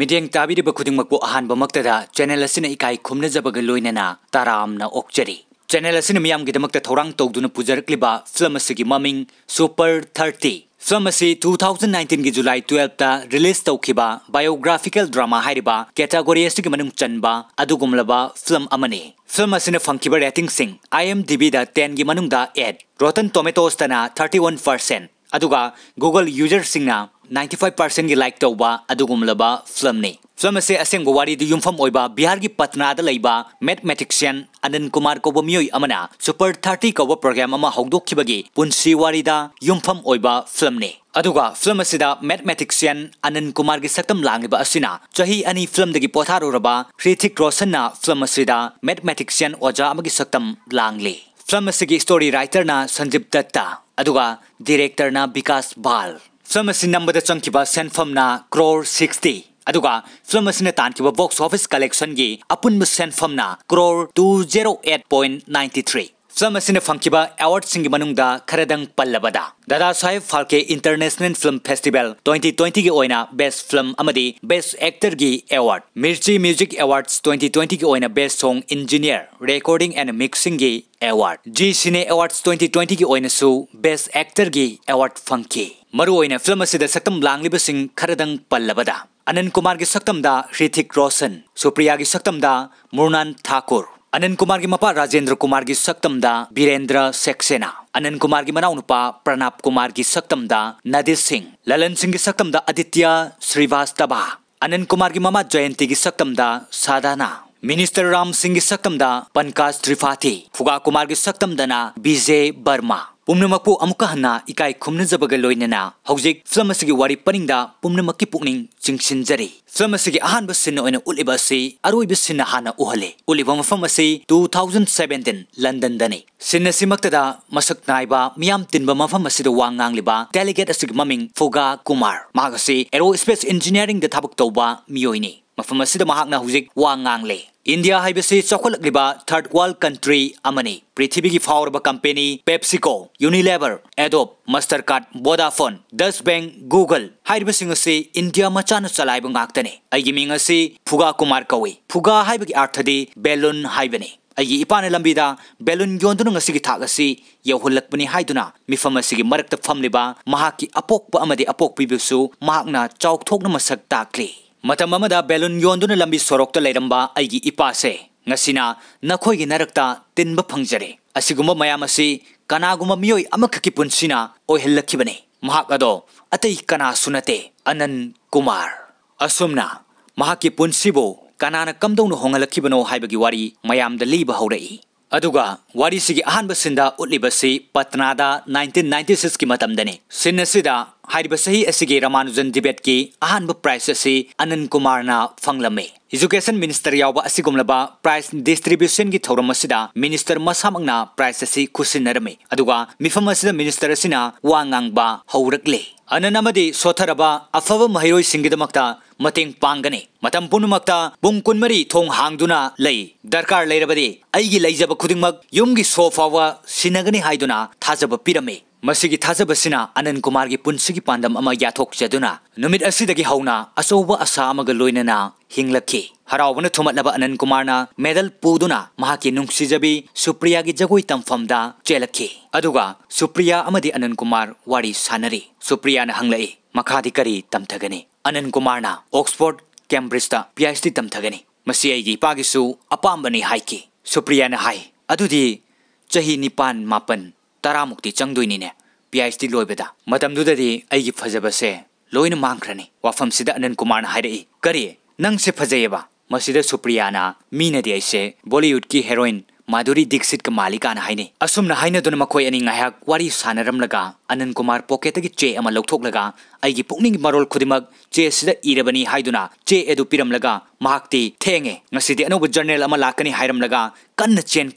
মিডিং দাভিদে বখুদিং মকু আহান বমক্তদা চ্যানেল লসিন ইকাই খুমলে জব গ লয়না তারামনা অকচরি চ্যানেল লসিন মিयाम গি দমক্ত থौराং টকদুনা পূজার ক্লিবা ফিল্মাসি গি মামিং সুপার 30 ফমসি 2019 গি জুলাই 12 তা রিলিজ তোকিবা বায়োগ্রাফিক্যাল ড্রামা হাইরিবা ক্যাটাগরি এসকি মানুং চনবা Adugumlaba ফিল্ম আমনি ফমাসিন ফনকিবা রেটিং সিং আই এম ডিবি দা 10 গি মানুং দা 8 রটেন টমেটোরস তানা 31% ꯑꯗꯨꯒ ꯒꯨꯒꯜ ꯌꯨꯖꯔꯁꯤꯡꯅ ꯅꯥꯏꯟꯇꯤ ꯐꯥꯏꯚ ꯄꯥꯔꯁꯦꯟꯒꯤ ꯂꯥꯏꯛ ꯇꯧꯕ ꯑꯗꯨꯒꯨꯝꯂꯕ ꯐꯤꯂꯝꯅꯤ ꯐꯤꯂꯝ ꯑꯁꯤ ꯑꯁꯦꯡꯕ ꯋꯥꯔꯤꯗ ꯌꯨꯝꯐꯝ ꯑꯣꯏꯕ ꯕꯤꯍꯥꯔꯒꯤ ꯄꯠꯅꯥꯗ ꯂꯩꯕ ꯃꯦꯠꯃꯦꯇꯤꯛꯁꯤꯌꯟ ꯑꯅꯟ ꯀꯨꯃꯥꯔ ꯀꯧꯕ ꯃꯤꯑꯣꯏ ꯑꯃꯅ ꯁꯨꯄꯔ ꯊꯥꯔꯇꯤ ꯀꯧꯕ ꯄ꯭ꯔꯣꯒ꯭ꯔꯥꯝ ꯑꯃ ꯍꯧꯗꯣꯛꯈꯤꯕꯒꯤ ꯄꯨꯟꯁꯤ ꯋꯥꯔꯤꯗ यमफम फिल्मने फिल्म से मैथमेटिक्सियन आनंद कुमार की सकम लाब चाही अनी फिल्म की पोथारूब ऋथिक रोशन फिल्म मैथमेटिक्सियन ओजा की सकम लांगली ꯐꯤꯂꯝ ꯑꯁꯤꯒꯤ ꯁ꯭ꯇꯣꯔꯤ ꯔꯥꯏꯇꯔꯅ ꯁꯟꯖꯤꯞ ꯗꯠꯇꯥ ꯑꯗꯨꯒ ꯗꯤꯔꯦꯛꯇꯔꯅ ꯕꯤꯀꯥꯁ ꯚꯥꯜ ꯐꯤꯂꯝ ꯑꯁꯤ ꯅꯝꯕꯗ ꯆꯪꯈꯤꯕ ꯁꯦꯟꯐꯝꯅ ꯀ꯭ꯔꯣꯔ ꯁꯤꯛꯁꯇꯤ ꯑꯗꯨꯒ ꯐꯤꯂꯝ ꯑꯁꯤꯅ ꯇꯥꯟꯈꯤꯕ ꯕꯣꯛꯁ ꯑꯣꯐꯤꯁ ꯀꯂꯦꯛꯁꯟꯒꯤ ꯑꯄꯨꯟꯕ ꯁꯦꯟꯐꯝꯅ crore two zero eight point ninety three film असिने फंकिबा अवार्डसिंग मनुंगदा खरदंग पल्लबदा Dada Saheb Phalke international film festival 2020 की ओइना बेस्ट फिल्म अमदि बेस्ट एक्टर की अवार्ड मिर्ची म्यूजिक अवार्ड्स 2020 की ओइना best song engineer recording and mixing की अवार्ड जी सिने अवार्ड्स 2020 की ओइना सु बेस्ट एक्टर की अवार्ड फंकी मरु ओइना फिल्म असिदा सक्तम लांगलिब लांगलिबसिंग खरदंग पल्लबदा अनंत कुमार की दा ऋतिक रोशन सुप्रिया की दा मुरनान ठाकुर अनंत कुमार की मपा राजेंद्र कुमार की सक्तमदा बीरेंद्र सक्सेना अनंत कुमार की मनाउनुपा प्रणब कुमार की सक्तमदा नदीश सिंह ललन सिंह की सक्तमदा आदित्य श्रीवास्तवा अनंत कुमार की मामा जयंती की सक्तमदा साधना ಮಿನಿಸ್ಟರ್ ರಾಮ್ ಸಿಂಗ್ ಸಕ್ತಮ್ದ ಪನ್ಕಾಸ್ ತ್ರಿಫಾಥಿ ಫುಗಾ ಕುಮಾರ್ಗೆ ಸಕ್ತಮ್ದನ ಬಿಜೆ ಬರ್ಮಾ ಪುಮ್ನಮಕ್ಕು ಅಮುಕ ಹನ್ನ ಇಕಾಯ್ ಖುಮ್ನಜಬಗ ಲೋಯ್ನನ ಹೌಜಿಕ್ ಫಿಲಮ್ ಅಸಿಗೆ ವಾರಿ ಪನಿಂಗ್ದ ಪುಮ್ನಮಕ್ಕಿ ಪುಕ್ನಿಂಗ್ ಚಿಂಗ್ಸಿಂಜರಿ ಫಿಲಮ್ ಅಸಿಗೆ ಅಹಾನ್ಬ ಸಿನ್ನ ಒಯ್ನ ಉಳಿಬ ಅಸಿ ಅರೋಯ್ಬ ಸಿನ್ನ ಹಾನ ಉಹಲೆ ಉಳಿಬ ಮಫಮ್ ಅಸಿ ಟೂ ಥೌಸಂಡ್ ಸೆವೆಂಟೀನ್ ಲಂಡನ್ದನೆ ಸಿನ್ನ ಸಿಮಕ್ತದ ಮಸಕ್ ನಾಯ್ಬ ಮಿಯಾಮ್ ತಿನ್ಬ ಮಫಮ್ ಅಸಿದ ವಾಂಗ್ ಆಂಗ್ಲಿಬ ಡೆಲಿಗೇಟ್ ಅಸಿಗೆ ಮಮಿಂಗ್ ಫುಗಾ ಕುಮಾರ್ ಮಾಗಸಿ ಏರೋ ಸ್ಪೇಸ್ ಇಂಜಿನಿಯರಿಂಗ್ ದ ಥಬಕ್ ತೌಬ ಮಿಯೋಯ್ನಿ मफम महाकना इंडिया हाइबसी चौखलग्बा थर्ड वर्ल कंट्री पृथ्वी की फाउरब company PepsiCo Unilever Adobe Mastercard Vodafone दस बैंक गूगल है इंडिया मचान चलाने मिंग फुगा कुमार कौए फुगा अर्थदे बेलून है अगे इपाने लंबी बेलून योदी थक अवहल्पने मिफम फम्लीब की अपोपे अपोपीब चौथोन मसक ताक्री ꯃꯇꯝ ꯑꯃꯗ ꯕꯦꯂꯨꯟ ꯌꯣꯟꯗꯨꯅ ꯂꯝꯕꯤ ꯁꯣꯔꯣꯛꯇ ꯂꯩꯔꯝꯕ ꯑꯩꯒꯤ ꯏꯄꯥꯁꯦ ꯉꯁꯤꯅ ꯅꯈꯣꯏꯒꯤ ꯅꯔꯛꯇ ꯇꯤꯟꯕ ꯐꯪꯖꯔꯦ ꯑꯁꯤꯒꯨꯝꯕ ꯃꯌꯥꯝ ꯑꯁꯤ ꯀꯅꯥꯒꯨꯝꯕ ꯃꯤꯑꯣꯏ ꯑꯃꯈꯛꯀꯤ ꯄꯨꯟꯁꯤꯅ ꯑꯣꯏꯍꯜꯂꯛꯈꯤꯕꯅꯤ ꯃꯍꯥꯛ ꯑꯗꯣ ꯑꯇꯩ ꯀꯅꯥꯁꯨ ꯅꯠꯇꯦ ꯑꯅꯟ ꯀꯨꯃꯥꯔ ꯑꯁꯨꯝꯅ ꯃꯍꯥꯛꯀꯤ ꯄꯨꯟꯁꯤꯕꯨ ꯀꯅꯥꯅ ꯀꯝꯗꯧꯅ ꯍꯣꯡꯍꯜꯂꯛꯈꯤꯕꯅꯣ ꯍꯥꯏꯕꯒꯤ ꯋꯥꯔꯤ ꯃꯌꯥꯝꯗ ꯂꯤꯕ ꯍꯧꯔꯛꯏ ꯑꯗꯨꯒ ꯋꯥꯔꯤꯁꯤꯒꯤ ꯑꯍꯥꯟꯕ ꯁꯤꯟꯗ ꯎꯠꯂꯤꯕꯁꯤ ꯄꯠꯅꯥꯗ 1996 ꯒꯤ ꯃꯇꯝꯗꯅꯤ ꯁꯤꯟ ꯑꯁꯤꯗ रमानुजन दिबेट की अहम प्राइज अनन कुमार फंगलमे इजुकेशन मिनिस्टर यहां प्राइज डिस्ट्रीब्यूशन की थौर मिनिस्टर मसामा प्राइज अ खुशनरमे मिफम मिनिस्टर वा हौरले अनद सोथर अफव महरोंगद मतें पागने पुनम पुं कुम थों हांगना ले दरकार लेरबदेब खुद यू की फाव सिनगने थाजब पीरमे ꯃꯁꯤꯒꯤ ꯊꯥꯖꯕꯁꯤꯅ ꯑꯅꯟ ꯀꯨꯃꯥꯔꯒꯤ ꯄꯨꯟꯁꯤꯒꯤ ꯄꯥꯟꯗꯝ ꯑꯃ ꯌꯥꯊꯣꯛꯆꯗꯨꯅ ꯅꯨꯃꯤꯠ ꯑꯁꯤꯗꯒꯤ ꯍꯧꯅ ꯑꯆꯧꯕ ꯑꯁꯥ ꯑꯃꯒ ꯂꯣꯏꯅꯅ ꯍꯤꯡꯂꯛꯈꯤ ꯍꯔꯥꯎꯕꯅ ꯊꯨꯝꯍꯠꯂꯕ ꯑꯅꯟ ꯀꯨꯃꯥꯔꯅ ꯃꯦꯗꯜ ꯄꯨꯗꯨꯅ ꯃꯍꯥꯛꯀꯤ ꯅꯨꯡꯁꯤꯖꯕꯤ ꯁꯨꯄ꯭ꯔꯤꯌꯥꯒꯤ ꯖꯒꯣꯏ ꯇꯝꯐꯝꯗ ꯆꯦꯜꯂꯛꯈꯤ ꯑꯗꯨꯒ ꯁꯨꯄ꯭ꯔꯤꯌꯥ ꯑꯃꯗꯤ ꯑꯅꯟ ꯀꯨꯃꯥꯔ ꯋꯥꯔꯤ ꯁꯥꯟꯅꯔꯤ ꯁꯨꯄ꯭ꯔꯤꯌꯥꯅ ꯍꯪꯂꯛꯏ ꯃꯈꯥꯗꯤ ꯀꯔꯤ ꯇꯝꯊꯒꯅꯤ ꯑꯅꯟ ꯀꯨꯃꯥꯔꯅ ꯑꯣꯛꯁꯐꯣꯔꯗ ꯀꯦꯝꯕ꯭ꯔꯤꯖꯇ ꯄꯤ ꯑꯩꯆ ꯗꯤ ꯇꯝꯊꯒꯅꯤ ꯃꯁꯤ ꯑꯩꯒꯤ ꯏꯄꯥꯒꯤꯁꯨ ꯑꯄꯥꯝꯕꯅꯤ ꯍꯥꯏꯈꯤ ꯁꯨꯄ꯭ꯔꯤꯌꯥꯅ ꯍꯥꯏ ꯑꯗꯨꯗꯤ ꯆꯍꯤ ꯅꯤꯄꯥꯟ ꯃꯥꯄꯟ ꯇꯔꯥꯃꯨꯛꯇꯤ ꯆꯪꯗꯣꯏꯅꯤꯅꯦ ꯄꯤ पी एच ꯂꯣꯏꯕꯗ ꯃꯇꯝꯗꯨꯗꯗꯤ लोन ꯐꯖꯕꯁꯦ ꯂꯣꯏꯅ ꯃꯥꯡꯈ꯭ꯔꯅꯤ ꯋꯥꯐꯝꯁꯤꯗ कुमार ꯀꯨꯃꯥꯔꯅ ꯍꯥꯏꯔꯛꯏ ꯀꯔꯤ से ꯐꯖꯩꯌꯦꯕ ꯃꯁꯤꯗ ꯁꯨꯄ꯭ꯔꯤꯌꯥꯅ ꯃꯤꯅꯗꯤ माधुरी दीक्षित का मालिकान है असम अनी सानरम लगा सानरमलगा कुमार पोकेट की चे लौथोलगा पुनिंग मरोल खुद चे से इरबनी चे अदु पीरमलगा महाक्ति अनब जर्नेल लाकनी कन्न चेन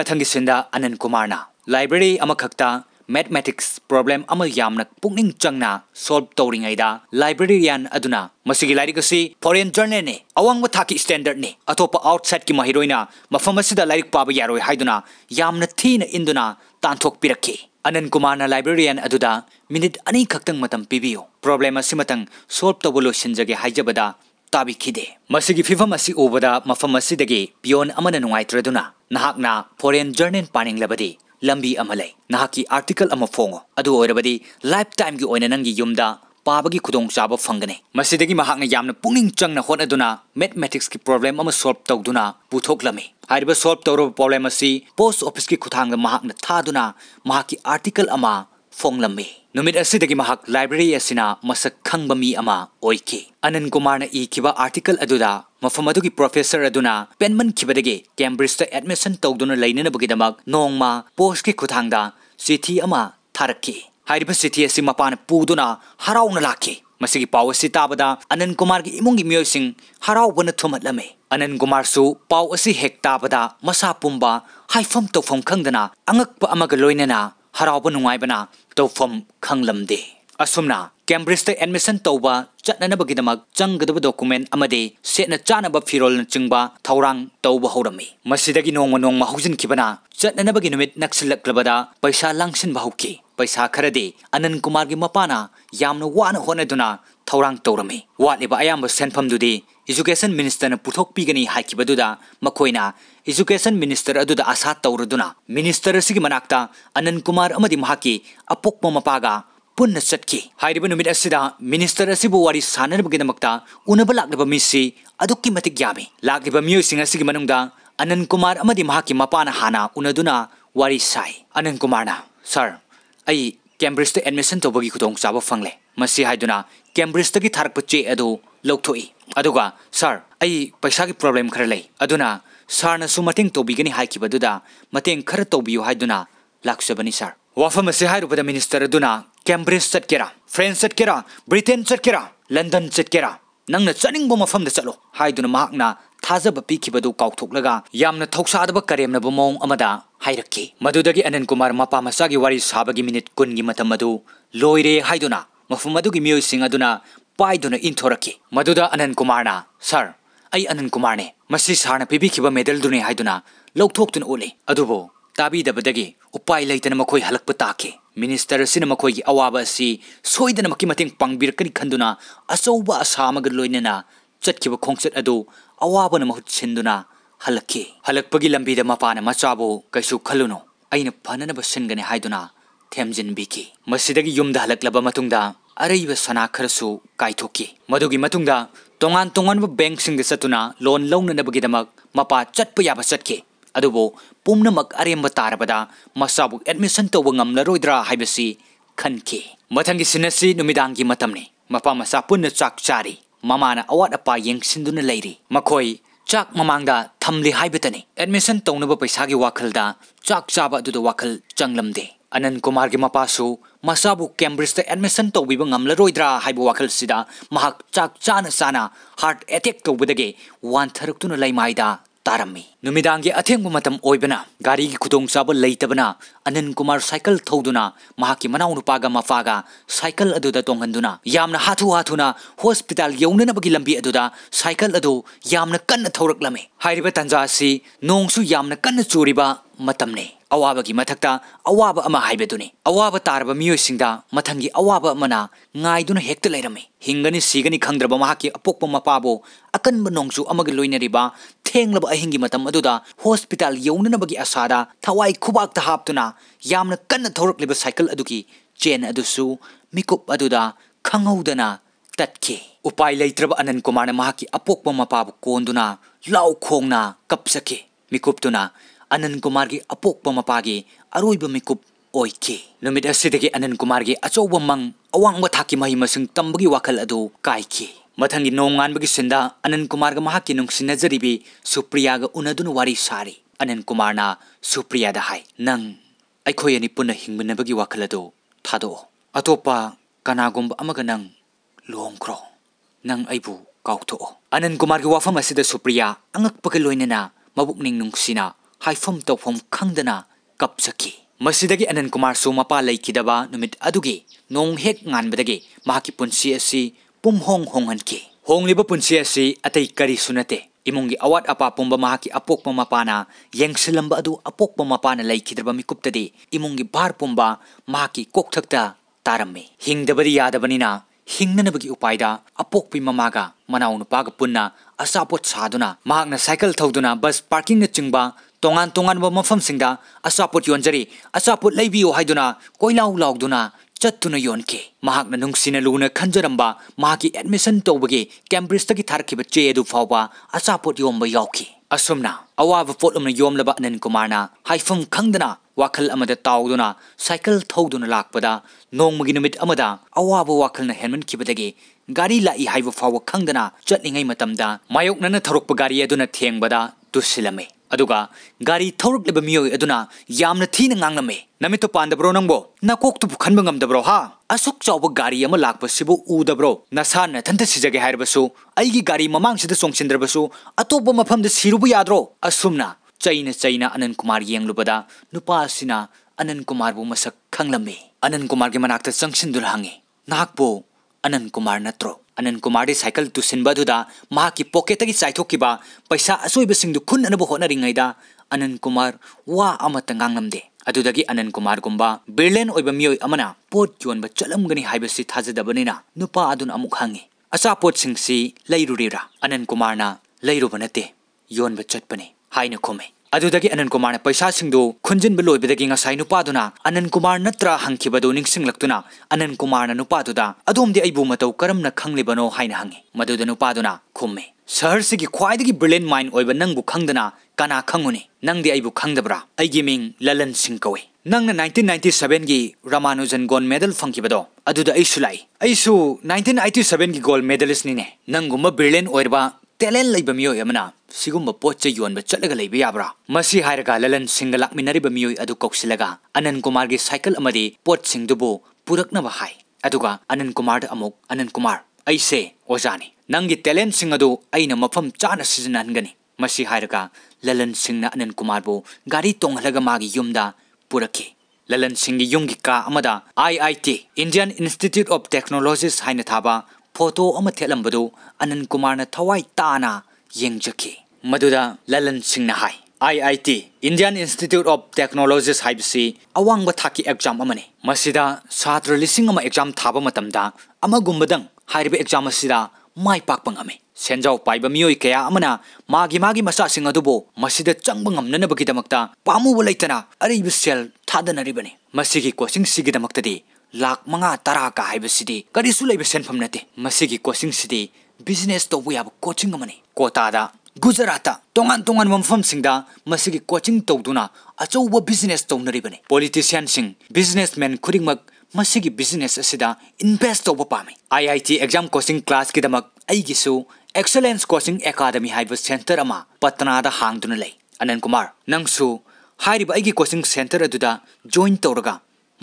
मथंग सिंदा कुमारना लाइब्रेरी अमखक्ता मैथमेटिक्स प्रॉब्लम अम यामना पुकनिंग चंगना सॉल्व तौरिंगैदा लाइब्रेरियन अदुना मसिगी लाइरिक असि फॉरेन जर्नल ने अवांग थाकी स्टैंडर्ड ने अथोप आउटसाइड की महिरोइना मफम असिदा लाइरिक पाबा यारोय हाइदुना यामना थीन इंदुना तांथोक पिरखी अनन कुमारना लाइब्रेरियन अदुदा मिनिट अनी खक्तंग मतम पिबियो प्रॉब्लम असि मतंग सॉल्व तबो लोसिनजगे हाइजबदा ताबिखिदे मसिगी फिफम असि उबदा मफम असिदगे पियोन अमना नुवाइत्रदुना नहाकना फॉरेन जर्नल पानिंग लबदी ꯂꯝꯕꯤ ꯑꯃ ꯂꯩ ꯅꯍꯥꯛꯀꯤ ꯑꯥꯔꯇꯤꯀꯜ ꯑꯃ ꯐꯣꯡꯉꯣ ꯑꯗꯨ ꯑꯣꯏꯔꯕꯗꯤ ꯂꯥꯏꯐ ꯇꯥꯏꯝꯒꯤ ꯑꯣꯏꯅ ꯅꯪꯒꯤ ꯌꯨꯝꯗ ꯄꯥꯕꯒꯤ ꯈꯨꯗꯣꯡꯆꯥꯕ ꯐꯪꯒꯅꯤ ꯃꯁꯤꯗꯒꯤ ꯃꯍꯥꯛꯅ ꯌꯥꯝꯅ ꯄꯨꯛꯅꯤꯡ ꯆꯪꯅ ꯍꯣꯠꯅꯗꯨꯅ ꯃꯦꯊꯃꯦꯇꯤꯛꯁꯀꯤ ꯄ꯭ꯔꯣꯕ꯭ꯂꯦꯝ ꯑꯃ ꯁꯣꯜꯕ ꯇꯧꯗꯨꯅ ꯄꯨꯊꯣꯛꯂꯝꯃꯤ ꯍꯥꯏꯔꯤꯕ ꯁꯣꯜꯕ ꯇꯧꯔꯕ ꯄ꯭ꯔꯣꯕ꯭ꯂꯦꯝ ꯑꯁꯤ ꯄꯣꯁ ꯑꯣꯐꯤꯁꯀꯤ ꯈꯨꯠꯊꯥꯡꯗ ꯃꯍꯥꯛꯅ ꯊꯥꯗꯨꯅ ꯃꯍꯥꯛꯀꯤ ꯑꯥꯔꯇꯤꯀꯜ ꯑꯃ फोंगलमे नुमित असिदगी महक लाइब्रेरी असिना मसक खंगबा मी अमा ओइके अनन कुमार ने इखिबा मफम अदुगी प्रोफेसर अदुना पेनमन खिबदगे कैम्ब्रिज एडमिशन तौदुना लैने नबगी पोस्ट की खुथांगदा सिटी अमा थारके हाइरिबा सिटी असि मपान पुदुना हराउन लाके मसिगी पाव असि ताबदा अनन कुमार गी इमोंगी मियो सिंग हराउ अनन कुमार सु पाव ताबदा मसा पुब हाइफम तोफम खंगदना अंगक प हराब नुबना तौफम खादे असमना कैम्ब्रिज एडमिशन तब की चनगद चंगदुमेंट सेन चाब फिर चिंब थौरंग तब हौरमी नोम नोम होजनबना चनगे नक्सल पैसा लासी पैसा खरदे अनन कुमार की मपाना वान हों ꯊꯧꯔꯥꯡ ꯇꯧꯔꯝꯃꯤ ꯋꯥꯠꯂꯤꯕ ꯑꯌꯥꯝꯕ ꯁꯦꯟꯐꯝꯗꯨꯗꯤ ꯏꯖꯨꯀꯦꯁꯟ ꯃꯤꯅꯤꯁꯇꯔꯅ ꯄꯨꯊꯣꯛꯄꯤꯒꯅꯤ ꯍꯥꯏꯈꯤꯕꯗꯨꯗ ꯃꯈꯣꯏꯅ ꯏꯖꯨꯀꯦꯁꯟ ꯃꯤꯅꯤꯁꯇꯔ ꯑꯗꯨꯗ ꯑꯥꯁꯥ ꯇꯧꯔꯗꯨꯅ ꯃꯤꯅꯤꯁꯇꯔ ꯑꯁꯤꯒꯤ ꯃꯅꯥꯛꯇ ꯑꯅꯟ ꯀꯨꯃꯥꯔ ꯑꯃꯗꯤ ꯃꯍꯥꯛꯀꯤ ꯑꯄꯣꯛꯄ ꯃꯄꯥꯒ ꯄꯨꯟꯅ ꯆꯠꯈꯤ ꯍꯥꯏꯔꯤꯕ ꯅꯨꯃꯤꯠ ꯑꯁꯤꯗ ꯃꯤꯅꯤꯁꯇꯔ ꯑꯁꯤꯕꯨ ꯋꯥꯔꯤ ꯁꯥꯟꯅꯕꯒꯤꯗꯃꯛꯇ ꯎꯅꯕ ꯂꯥꯛꯂꯤꯕ ꯃꯤꯁꯤ ꯑꯗꯨꯛꯀꯤ ꯃꯇꯤꯛ ꯌꯥꯝꯃꯤ ꯂꯥꯛꯂꯤꯕ ꯃꯤꯑꯣꯏꯁꯤꯡ ꯑꯁꯤꯒꯤ ꯃꯅꯨꯡꯗ ꯑꯅꯟ ꯀꯨꯃꯥꯔ ꯑꯃꯗꯤ ꯃꯍꯥꯛꯀꯤ ꯃꯄꯥꯅ ꯍꯥꯟꯅ ꯎꯅꯗꯨꯅ ꯋꯥꯔꯤ ꯁꯥꯏ ꯑꯅꯟ ꯀꯨꯃꯥꯔꯅ ꯁꯥꯔ ꯑꯩ कैम्ब्रिज एडमिशन तब की खुदचाब फंगले कैम्ब्रिज की थारप चे अगर सर अई पैसा की प्रॉब्लम खर ले सरनसु मतें तौबीगनी हाइकिबदुदा मतें खर तौबियो हाइदुना सर वाफम से मिनिस्टर दुना कैम्ब्रिज चटकेरा फ्रांस चटकेरा ब्रिटेन चटकेरा लंदन चटकेरा ꯅꯪꯅ ꯆꯠꯅꯤꯡꯕ ꯃꯐꯝꯗ ꯆꯠꯂꯣ ꯍꯥꯏꯗꯨꯅ ꯃꯍꯥꯛꯅ ꯊꯥꯖꯕ ꯄꯤꯈꯤꯕꯗꯨ ꯀꯥꯎꯊꯣꯛꯂꯒ ꯌꯥꯝꯅ ꯊꯧꯁꯥꯗꯕ ꯀꯔꯦꯝꯅꯕ ꯃꯑꯣꯡ ꯑꯃꯗ ꯍꯥꯏꯔꯛꯈꯤ ꯃꯗꯨꯗꯒꯤ ꯑꯅꯟ ꯀꯨꯃꯥꯔ ꯃꯄꯥ ꯃꯆꯥꯒꯤ ꯋꯥꯔꯤ ꯁꯥꯕꯒꯤ ꯃꯤꯅꯤꯠ ꯀꯨꯟꯒꯤ ꯃꯇꯝ ꯑꯗꯨ ꯂꯣꯏꯔꯦ ꯍꯥꯏꯗꯨꯅ ꯃꯐꯝ ꯑꯗꯨꯒꯤ ꯃꯤꯑꯣꯏꯁꯤꯡ ꯑꯗꯨꯅ ꯄꯥꯏꯗꯨꯅ ꯏꯟꯊꯣꯔꯛꯈꯤ ꯃꯗꯨꯗ ꯑꯅꯟ ꯀꯨꯃꯥꯔꯅ ꯁꯥꯔ ꯑꯩ ꯑꯅꯟ ꯀꯨꯃꯥꯔꯅꯦ ꯃꯁꯤ ꯁꯥꯔꯅ ꯄꯤꯕꯤꯈꯤꯕ ꯃꯦꯗꯜꯗꯨꯅꯦ ꯍꯥꯏꯗꯨꯅ ꯂꯧꯊꯣꯛꯇꯨꯅ ꯎꯠꯂꯤ ꯑꯗꯨꯕꯨ ꯇꯥꯕꯤꯗꯕꯗꯒꯤ ꯎꯄꯥꯏ ꯂꯩꯇꯅ ꯃꯈꯣꯏ ꯍꯜꯂꯛꯄ ꯇꯥꯈꯤ ꯃꯤꯅꯤꯁꯇꯔ ꯑꯁꯤꯅ ꯃꯈꯣꯏꯒꯤ ꯑꯋꯥꯕ ꯑꯁꯤ ꯁꯣꯏꯗꯅꯃꯛꯀꯤ ꯃꯇꯦꯡ ꯄꯥꯡꯕꯤꯔꯛꯀꯅꯤ ꯈꯟꯗꯨꯅ ꯑꯆꯧꯕ ꯑꯁꯥ ꯑꯃꯒ ꯂꯣꯏꯅꯅ ꯆꯠꯈꯤꯕ ꯈꯣꯡꯆꯠ ꯑꯗꯨ ꯑꯋꯥꯕꯅ ꯃꯍꯨꯠ ꯁꯤꯟꯗꯨꯅ ꯍꯜꯂꯛꯈꯤ ꯍꯜꯂꯛꯄꯒꯤ ꯂꯝꯕꯤꯗ ꯃꯄꯥꯅ ꯃꯆꯥꯕꯨ ꯀꯩꯁꯨ ꯈꯜꯂꯨꯅꯨ ꯑꯩꯅ ꯐꯅꯅꯕ ꯁꯤꯟꯒꯅꯤ ꯍꯥꯏꯗꯨꯅ ꯊꯦꯝꯖꯤꯟꯕꯤꯈꯤ ꯃꯁꯤꯗꯒꯤ ꯌꯨꯝꯗ ꯍꯜꯂꯛꯂꯕ ꯃꯇꯨꯡꯗ ꯑꯔꯩꯕ ꯁꯅꯥ ꯈꯔꯁꯨ ꯀꯥꯏꯊꯣꯛꯈꯤ ꯃꯗꯨꯒꯤ ꯃꯇꯨꯡꯗ ꯇꯣꯉꯥꯟ ꯇꯣꯉꯥꯟꯕ ꯕꯦꯡꯁꯤꯡꯗ ꯆꯠꯇꯨꯅ ꯂꯣꯟ ꯂꯧꯅꯅꯕꯒꯤꯗꯃꯛ ꯃꯄꯥ ꯆꯠꯄ ꯌꯥꯕ ꯆꯠꯈꯤ ꯑꯗꯨꯕꯨ ꯄꯨꯝꯅꯃꯛ ꯑꯔꯦꯝꯕ ꯇꯥꯔꯕꯗ ꯃꯁꯥꯕꯨ ꯑꯦꯗꯃꯤꯁꯟ ꯇꯧꯕ ꯉꯝꯂꯔꯣꯏꯗ꯭ꯔꯥ ꯍꯥꯏꯕꯁꯤ ꯈꯟꯈꯤ ꯃꯊꯪꯒꯤ ꯁꯤꯟ ꯑꯁꯤ ꯅꯨꯃꯤꯗꯥꯡꯒꯤ ꯃꯇꯝꯅꯤ ꯃꯄꯥ ꯃꯆꯥ ꯄꯨꯟꯅ ꯆꯥꯛ ꯆꯥꯔꯤ ꯃꯃꯥꯅ ꯑꯋꯥꯠ ꯑꯄꯥ ꯌꯦꯡꯁꯤꯟꯗꯨꯅ ꯂꯩꯔꯤ ꯃꯈꯣꯏ ꯆꯥꯛ ꯃꯃꯥꯡꯗ ꯊꯝꯂꯤ ꯍꯥꯏꯕꯇꯅꯤ ꯑꯦꯗꯃꯤꯁꯟ ꯇꯧꯅꯕ ꯄꯩꯁꯥꯒꯤ ꯋꯥꯈꯜꯗ ꯆꯥꯛ ꯆꯥꯕ ꯑꯗꯨꯗ ꯋꯥꯈꯜ ꯆꯪꯂꯝꯗꯦ ꯑꯅꯟ ꯀꯨꯃꯥꯔꯒꯤ ꯃꯄꯥꯁꯨ ꯃꯁꯥꯕꯨ ꯀꯦꯝꯕ꯭ꯔꯤꯖꯇ ꯑꯦꯗꯃꯤꯁꯟ ꯇꯧꯕꯤꯕ ꯉꯝꯂꯔꯣꯏꯗ꯭ꯔꯥ ꯍꯥꯏꯕ ꯋꯥꯈꯜꯁꯤꯗ ꯃꯍꯥꯛ ꯆꯥꯛ ꯆꯥꯅ ꯆꯥꯅ ꯍꯥꯔꯠ ꯑꯦꯇꯦꯛ ꯇꯧꯕꯗꯒꯤ ꯋꯥꯟꯊꯔꯛꯇꯨꯅ ꯂꯩꯃꯥꯏꯗ तारमी नुमिदांगे अथेंग मतम ओइबना गाड़ी की खुदों साब लेतबना अनन कुमार साइकिल थौदुना महाकी मनाउ नुपागा मफागा साइकिल अदुदा तोंगंदुना यामना हाथु हाथुना हॉस्पिटल यौननबगी लंबी अदुदा साइकिल अदु यामना कन्न थौरकलमे हाइरिबा तंजासी नोंसु यामना ꯃꯇꯝꯅꯦ ꯑꯋꯥꯕꯒꯤ ꯃꯊꯛꯇ ꯑꯋꯥꯕ ꯑꯃ ꯍꯥꯏꯕꯗꯨꯅꯤ ꯑꯋꯥꯕ ꯇꯥꯔꯕ ꯃꯤꯑꯣꯏꯁꯤꯡꯗ ꯃꯊꯪꯒꯤ ꯑꯋꯥꯕ ꯑꯃꯅ ꯉꯥꯏꯗꯨꯅ ꯍꯦꯛꯇ ꯂꯩꯔꯝꯃꯤ ꯍꯤꯡꯒꯅꯤ ꯁꯤꯒꯅꯤ ꯈꯪꯗ꯭ꯔꯕ ꯃꯍꯥꯛꯀꯤ ꯑꯄꯣꯛꯄ ꯃꯄꯥꯕꯨ ꯑꯀꯟꯕ ꯅꯣꯡꯖꯨ ꯑꯃꯒ ꯂꯣꯏꯅꯔꯤꯕ ꯊꯦꯡꯂꯕ ꯑꯍꯤꯡꯒꯤ ꯃꯇꯝ ꯑꯗꯨꯗ ꯍꯣꯁꯄꯤꯇꯥꯜ ꯌꯧꯅꯅꯕꯒꯤ ꯑꯁꯥꯗ ꯊꯋꯥꯏ ꯈꯨꯕꯥꯛꯇ ꯍꯥꯞꯇꯨꯅ ꯌꯥꯝꯅ ꯀꯟꯅ ꯊꯧꯔꯛꯂꯤꯕ ꯁꯥꯏꯀꯜ ꯑꯗꯨꯒꯤ ꯆꯦꯟ ꯑꯗꯨꯁꯨ ꯃꯤꯀꯨꯞ ꯑꯗꯨꯗ ꯈꯪꯍꯧꯗꯅ ꯇꯠꯈꯤ उपाय लेत्रब अनन कुमार ने महा की अपोक्प मपाब कोंदुना लाउ खोंगना कपसके मिकुप्तुना अनंत कुमार की अपोक मपागे अरब मिकूब ꯅꯨꯃꯤꯠ ꯑꯁꯤꯗꯒꯤ ꯑꯅꯟ ꯀꯨꯃꯥꯔꯒꯤ ꯑꯆꯧꯕ ꯃꯪ ꯑꯋꯥꯡꯕ ꯊꯥꯛꯀꯤ ꯃꯍꯩ ꯃꯁꯤꯡ ꯇꯝꯕꯒꯤ ꯋꯥꯈꯜ ꯑꯗꯨ ꯀꯥꯏꯈꯤ ꯃꯊꯪꯒꯤ ꯅꯣꯡꯉꯥꯟꯕꯒꯤ ꯁꯤꯟꯗ ꯑꯅꯟ ꯀꯨꯃꯥꯔꯒ ꯃꯍꯥꯛꯀꯤ ꯅꯨꯡꯁꯤꯅꯖꯔꯤꯕꯤ ꯁꯨꯄ꯭ꯔꯤꯌꯥꯒ ꯎꯅꯗꯨꯅ ꯋꯥꯔꯤ ꯁꯥꯔꯤ ꯑꯅꯟ ꯀꯨꯃꯥꯔꯅ ꯁꯨꯄ꯭ꯔꯤꯌꯥꯗ ꯍꯥꯏ ꯅꯪ ꯑꯩꯈꯣꯏ ꯑꯅꯤ ꯄꯨꯟꯅ ꯍꯤꯡꯃꯤꯟꯅꯕꯒꯤ ꯋꯥꯈꯜ ꯑꯗꯨ ꯊꯥꯗꯣꯛꯑꯣ ꯑꯇꯣꯞꯄ ꯀꯅꯥꯒꯨꯝꯕ ꯑꯃꯒ ꯅꯪ ꯂꯨꯍꯣꯡꯈ꯭ꯔꯣ ꯅꯪ ꯑꯩꯕꯨ ꯀꯥꯎꯊꯣꯛꯑꯣ ꯑꯅꯟ ꯀꯨꯃꯥꯔꯒꯤ ꯋꯥꯐꯝ ꯑꯁꯤꯗ ꯁꯨꯄ꯭ꯔꯤꯌꯥ ꯑꯉꯛꯄꯒ ꯂꯣꯏꯅꯅ ꯃꯕꯨꯛꯅꯤꯡ ꯅꯨꯡꯁꯤꯅ हाइफम तौफम खंगदना कपसखी ꯃꯁꯤꯗꯒꯤ ꯑꯅꯟ ꯀꯨꯃꯥꯔꯁꯨ ꯃꯄꯥ ꯂꯩꯈꯤꯗꯕ ꯅꯨꯃꯤꯠ ꯑꯗꯨꯒꯤ ꯅꯣꯡ ꯍꯦꯛ ꯉꯥꯟꯕꯗꯒꯤ ꯃꯍꯥꯛꯀꯤ ꯄꯨꯟꯁꯤ ꯑꯁꯤ ꯄꯨꯝꯍꯣꯡ ꯍꯣꯡꯍꯟꯈꯤ ꯍꯣꯡꯂꯤꯕ ꯄꯨꯟꯁꯤ ꯑꯁꯤ ꯑꯇꯩ ꯀꯔꯤꯁꯨ ꯅꯠꯇꯦ ꯏꯃꯨꯡꯒꯤ ꯑꯋꯥꯠ ꯑꯄꯥ ꯄꯨꯝꯕ ꯃꯍꯥꯛꯀꯤ ꯑꯄꯣꯛꯄ ꯃꯄꯥꯅ ꯌꯦꯡꯁꯤꯜꯂꯝꯕ ꯑꯗꯨ ꯑꯄꯣꯛꯄ ꯃꯄꯥꯅ ꯂꯩꯈꯤꯗ꯭ꯔꯕ ꯃꯤꯀꯨꯞꯇꯗꯤ ꯏꯃꯨꯡꯒꯤ ꯚꯥꯔ ꯄꯨꯝꯕ ꯃꯍꯥꯛꯀꯤ ꯀꯣꯛꯊꯛꯇ ꯇꯥꯔꯝꯃꯤ ꯍꯤꯡꯗꯕꯗꯤ ꯌꯥꯗꯕꯅꯤꯅ ꯍꯤꯡꯅꯅꯕꯒꯤ ꯎꯄꯥꯏꯗ ꯑꯄꯣꯛꯄꯤ ꯃꯃꯥꯒ ꯃꯅꯥꯎ ꯅꯨꯄꯥꯒ ꯄꯨꯟꯅ ꯑꯆꯥꯄꯣꯠ ꯁꯥꯗꯨꯅ ꯃꯍꯥꯛꯅ ꯁꯥꯏꯀꯜ ꯊꯧꯗꯨꯅ ꯕꯁ ꯄꯥꯔꯀꯤꯡꯅꯆꯤꯡꯕ तोान तोानब मौमसिंग अचापुट योजरी अचापुट लेबियो है कोईलाउ लाउना चतुन योनके लून खनजरब की एडमिशन तौबे कैम्ब्रिज की थारब चे फाव अचापुट योब याकी असमना अवाब पोलम योमलब अनन कुमार हाइफम खंगदना वखल अमद ताउदुना साइकल थौदुना लाकपदा नोंमगी नुमित अवाब वाखलना हेनमनखिबदगे गाड़ी लाई है फाव खंगदना चटलिङै मतमदा मायोकनना गाड़ी अदुना थेंगबदा दुसिलमे aduga gari thoruk leba miyo aduna yamna thina ngangame namito pandabro nangbo nakok tu bukhan bangam dabro ha asuk chawba gari ama lakpa sibu u dabro nasa na thanta sijage hairbasu aigi gari mamang sida songchindrabasu atopa mapham da sirubu yadro asumna chaina chaina anan kumar yenglubada nupa asina anan kumar bu masak khanglame anan kumar ge manakta changsindul hange nahakbo anan kumar natro Anand Kumar cycle तुसनबदुदा महाकी पॉकेटगी चाइथोकीबा पैसा असोइबसिंगदु खुननबो होनरिङैदा अनंत कुमार वा अमत कुमार गुंबा बिरलेन ओइबा अमना pot योनबा चलमगनी हाइबसि थाजदबनिना नुपा अदुन अमुक हांगी अचापोट सिंगसी लैरुरेरा चटपने हाइना खोमे ꯑꯗꯨꯗꯒꯤ ꯑꯅꯟ ꯀꯨꯃꯥꯔꯅ ꯄꯩꯁꯥꯁꯤꯡꯗꯨ ꯈꯨꯟꯖꯤꯟꯕ ꯂꯣꯏꯕꯗꯒꯤ ꯉꯁꯥꯏ ꯅꯨꯄꯥꯗꯨꯅ ꯑꯅꯟ ꯀꯨꯃꯥꯔ ꯅꯠꯇ꯭ꯔ ꯍꯪꯈꯤꯕꯗꯨ ꯅꯤꯡꯁꯤꯡꯂꯛꯇꯨꯅ ꯑꯅꯟ ꯀꯨꯃꯥꯔꯅ ꯅꯨꯄꯥꯗꯨꯗ ꯑꯗꯣꯝꯗꯤ ꯑꯩꯕꯨ ꯃꯇꯧ ꯀꯔꯝꯅ ꯈꯪꯂꯤꯕꯅꯣ ꯍꯥꯏꯅ ꯍꯪꯉꯤ ꯃꯗꯨꯗ ꯅꯨꯄꯥꯗꯨꯅ ꯈꯨꯝꯃꯤ ꯁꯍꯔꯁꯤꯒꯤ ꯈ꯭ꯋꯥꯏꯗꯒꯤ ꯕ꯭ꯔꯤꯂꯦꯟ ꯃꯥꯏꯟ ꯑꯣꯏꯕ ꯅꯪꯕꯨ ꯈꯪꯗꯅ ꯀꯅꯥ ꯈꯪꯉꯨꯅꯤ ꯅꯪꯗꯤ ꯑꯩꯕꯨ ꯈꯪꯗꯕ꯭ꯔꯥ ꯑꯩꯒꯤ ꯃꯤꯡ ꯂꯂꯟ ꯁꯤꯡ ꯀꯧꯏ ꯅꯪꯅ ꯅꯥꯏꯟꯇꯤꯟ ꯅꯥꯏꯟꯇꯤ ꯁꯕꯦꯟꯒꯤ ꯔꯃꯥꯅꯨꯖꯟ ꯒꯣꯜ ꯃꯦꯗꯜ ꯐꯪꯈꯤꯕꯗꯣ ꯑꯗꯨꯗ ꯑꯩꯁꯨ ꯂꯥꯛꯏ ꯑꯩꯁꯨ ꯅꯥꯏꯟꯇꯤꯟ ꯑꯥꯏꯇꯤ ꯁꯕꯦꯟꯒꯤ ꯒꯣꯜ ꯃꯦꯗꯂꯤꯁꯅꯤꯅꯦ ꯅꯪꯒꯨꯝꯕ ꯕ꯭ꯔꯤꯂꯦꯟ ꯑꯣꯏꯔꯕ ꯇꯦꯂꯦꯟ ꯂꯩꯕ ꯃꯤꯑꯣꯏ ꯑꯃꯅ ꯁꯤꯒꯨꯝꯕ ꯄꯣꯠ ꯆꯩ ꯌꯣꯟꯕ ꯆꯠꯂꯒ ꯂꯩꯕ ꯌꯥꯕ꯭ꯔꯥ ꯃꯁꯤ ꯍꯥꯏꯔꯒ ꯂꯂꯟꯁꯤꯡꯒ ꯂꯥꯛꯃꯤꯟꯅꯔꯤꯕ ꯃꯤꯑꯣꯏ ꯑꯗꯨ ꯀꯧꯁꯤꯜꯂꯒ ꯑꯅꯟ ꯀꯨꯃꯥꯔꯒꯤ ꯁꯥꯏꯀꯜ ꯑꯃꯗꯤ ꯄꯣꯠꯁꯤꯡꯗꯨꯕꯨ ꯄꯨꯔꯛꯅꯕ ꯍꯥꯏ ꯑꯗꯨꯒ ꯑꯅꯟ ꯀꯨꯃꯥꯔꯗ ꯑꯃꯨꯛ ꯑꯅꯟ ꯀꯨꯃꯥꯔ ꯑꯩꯁꯦ ꯑꯣꯖꯥꯅꯤ ꯅꯪꯒꯤ ꯇꯦꯂꯦꯟꯁꯤꯡ ꯑꯗꯨ ꯑꯩꯅ ꯃꯐꯝ ꯆꯥꯅ ꯁꯤꯖꯤꯟꯅꯍꯟꯒꯅꯤ ꯃꯁꯤ ꯍꯥꯏꯔꯒ ꯂꯂꯟꯁꯤꯡꯅ ꯑꯅꯟ ꯀꯨꯃꯥꯔꯕꯨ ꯒꯥꯔꯤ ꯇꯣꯡꯍꯜꯂꯒ ꯃꯥꯒꯤ ꯌꯨꯝꯗ ꯄꯨꯔꯛꯈꯤ ꯂꯂꯟꯁꯤꯡꯒꯤ ꯌꯨꯝꯒꯤ ꯀꯥ ꯑꯃꯗ I I T Indian Institute of Technologies ꯍꯥꯏꯅ ꯊꯥꯕ ꯐꯣꯇꯣ ꯑꯃ ꯊꯦꯠꯂꯝꯕꯗꯨ ꯑꯅꯟ ꯀꯨꯃꯥꯔꯅ ꯊꯋꯥꯏ ꯇꯥꯅ ꯌꯦꯡꯖꯈꯤ ꯃꯗꯨꯗ ꯂꯂꯟ ꯁꯤꯡꯅ ꯍꯥꯏ I I T Indian Institute of Technologies ꯍꯥꯏꯕꯁꯤ ꯑꯋꯥꯡꯕ ꯊꯥꯛꯀꯤ ꯑꯦꯛꯖꯥꯝ ꯑꯃꯅꯤ ꯃꯁꯤꯗ ꯁꯥꯇ꯭ꯔ ꯂꯤꯁꯤꯡ ꯑꯃ ꯑꯦꯛꯖꯥꯝ ꯊꯥꯕ ꯃꯇꯝꯗ ꯑꯃꯒꯨꯝꯕꯗꯪ ꯍꯥꯏꯔꯤꯕ ꯑꯦꯛꯖꯥꯝ ꯑꯁꯤꯗ ꯃꯥꯏ ꯄꯥꯛꯄ ꯉꯝꯃꯤ ꯁꯦꯟꯖꯥꯎ ꯄꯥꯏꯕ ꯃꯤꯑꯣꯏ ꯀꯌꯥ ꯑꯃꯅ ꯃꯥꯒꯤ ꯃꯥꯒꯤ ꯃꯆꯥꯁꯤꯡ ꯑꯗꯨꯕꯨ ꯃꯁꯤꯗ ꯆꯪꯕ ꯉꯝꯅꯅꯕꯒꯤꯗꯃꯛꯇ ꯄꯥꯝꯃꯨꯕ ꯂꯩꯇꯅ ꯑꯔꯩꯕ ꯁꯦꯜ ꯊꯥꯗꯅꯔꯤꯕꯅꯤ ꯃꯁꯤꯒꯤ ꯀꯣꯆꯤꯡꯁꯤꯒꯤꯗꯃꯛꯇꯗꯤ ꯂꯥꯛ ꯃꯉꯥ ꯇꯔꯥ ꯀꯥ ꯍꯥꯏꯕꯁꯤꯗꯤ ꯀꯔꯤꯁꯨ ꯂꯩꯕ ꯁꯦꯟꯐꯝ ꯅꯠꯇꯦ ꯃꯁꯤꯒꯤ ꯀꯣꯆꯤꯡꯁꯤꯗꯤ ꯕꯤꯖꯤꯅꯦꯁ ꯇꯧꯕ ꯌꯥꯕ ꯀꯣꯆꯤꯡ ꯑꯃꯅꯤ ꯀꯣꯇꯥꯗ ꯒꯨꯖꯔꯥꯠꯇ ꯇꯣꯉꯥꯟ ꯇꯣꯉꯥꯟꯕ ꯃꯐꯝꯁꯤꯡꯗ ꯃꯁꯤꯒꯤ ꯀꯣꯆꯤꯡ ꯇꯧꯗꯨꯅ ꯑꯆꯧꯕ ꯕꯤꯖꯤꯅꯦꯁ ꯇꯧꯅꯔꯤꯕꯅꯤ ꯄꯣꯂꯤꯇꯤꯁꯤꯌꯟꯁꯤꯡ ꯕꯤꯖꯤꯅꯦꯁꯃꯦꯟ ꯈꯨꯗꯤꯡꯃꯛ ꯃꯁꯤꯒꯤ ꯕꯤꯖꯤꯅꯦꯁ ꯑꯁꯤꯗ ꯏꯟꯚꯦꯁ ꯇꯧꯕ ꯄꯥꯝꯃꯤ I I T exam coaching ꯀ꯭ꯂꯥꯁꯀꯤꯗꯃꯛ ꯑꯩꯒꯤꯁꯨ ꯑꯦꯛꯁꯂꯦꯟꯁ ꯀꯣꯆꯤꯡ ꯑꯦꯀꯥꯗꯃꯤ ꯍꯥꯏꯕ ꯁꯦꯟꯇꯔ ꯑꯃ ꯄꯇꯅꯥꯗ ꯍꯥꯡꯗꯨꯅ ꯂꯩ ꯑꯅꯟ ꯀꯨꯃꯥꯔ ꯅꯪꯁꯨ ꯍꯥꯏꯔꯤꯕ ꯑꯩꯒꯤ ꯀꯣꯆꯤꯡ ꯁꯦꯟꯇꯔ ꯑꯗꯨꯗ ꯖꯣꯏꯟ ꯇꯧꯔꯒ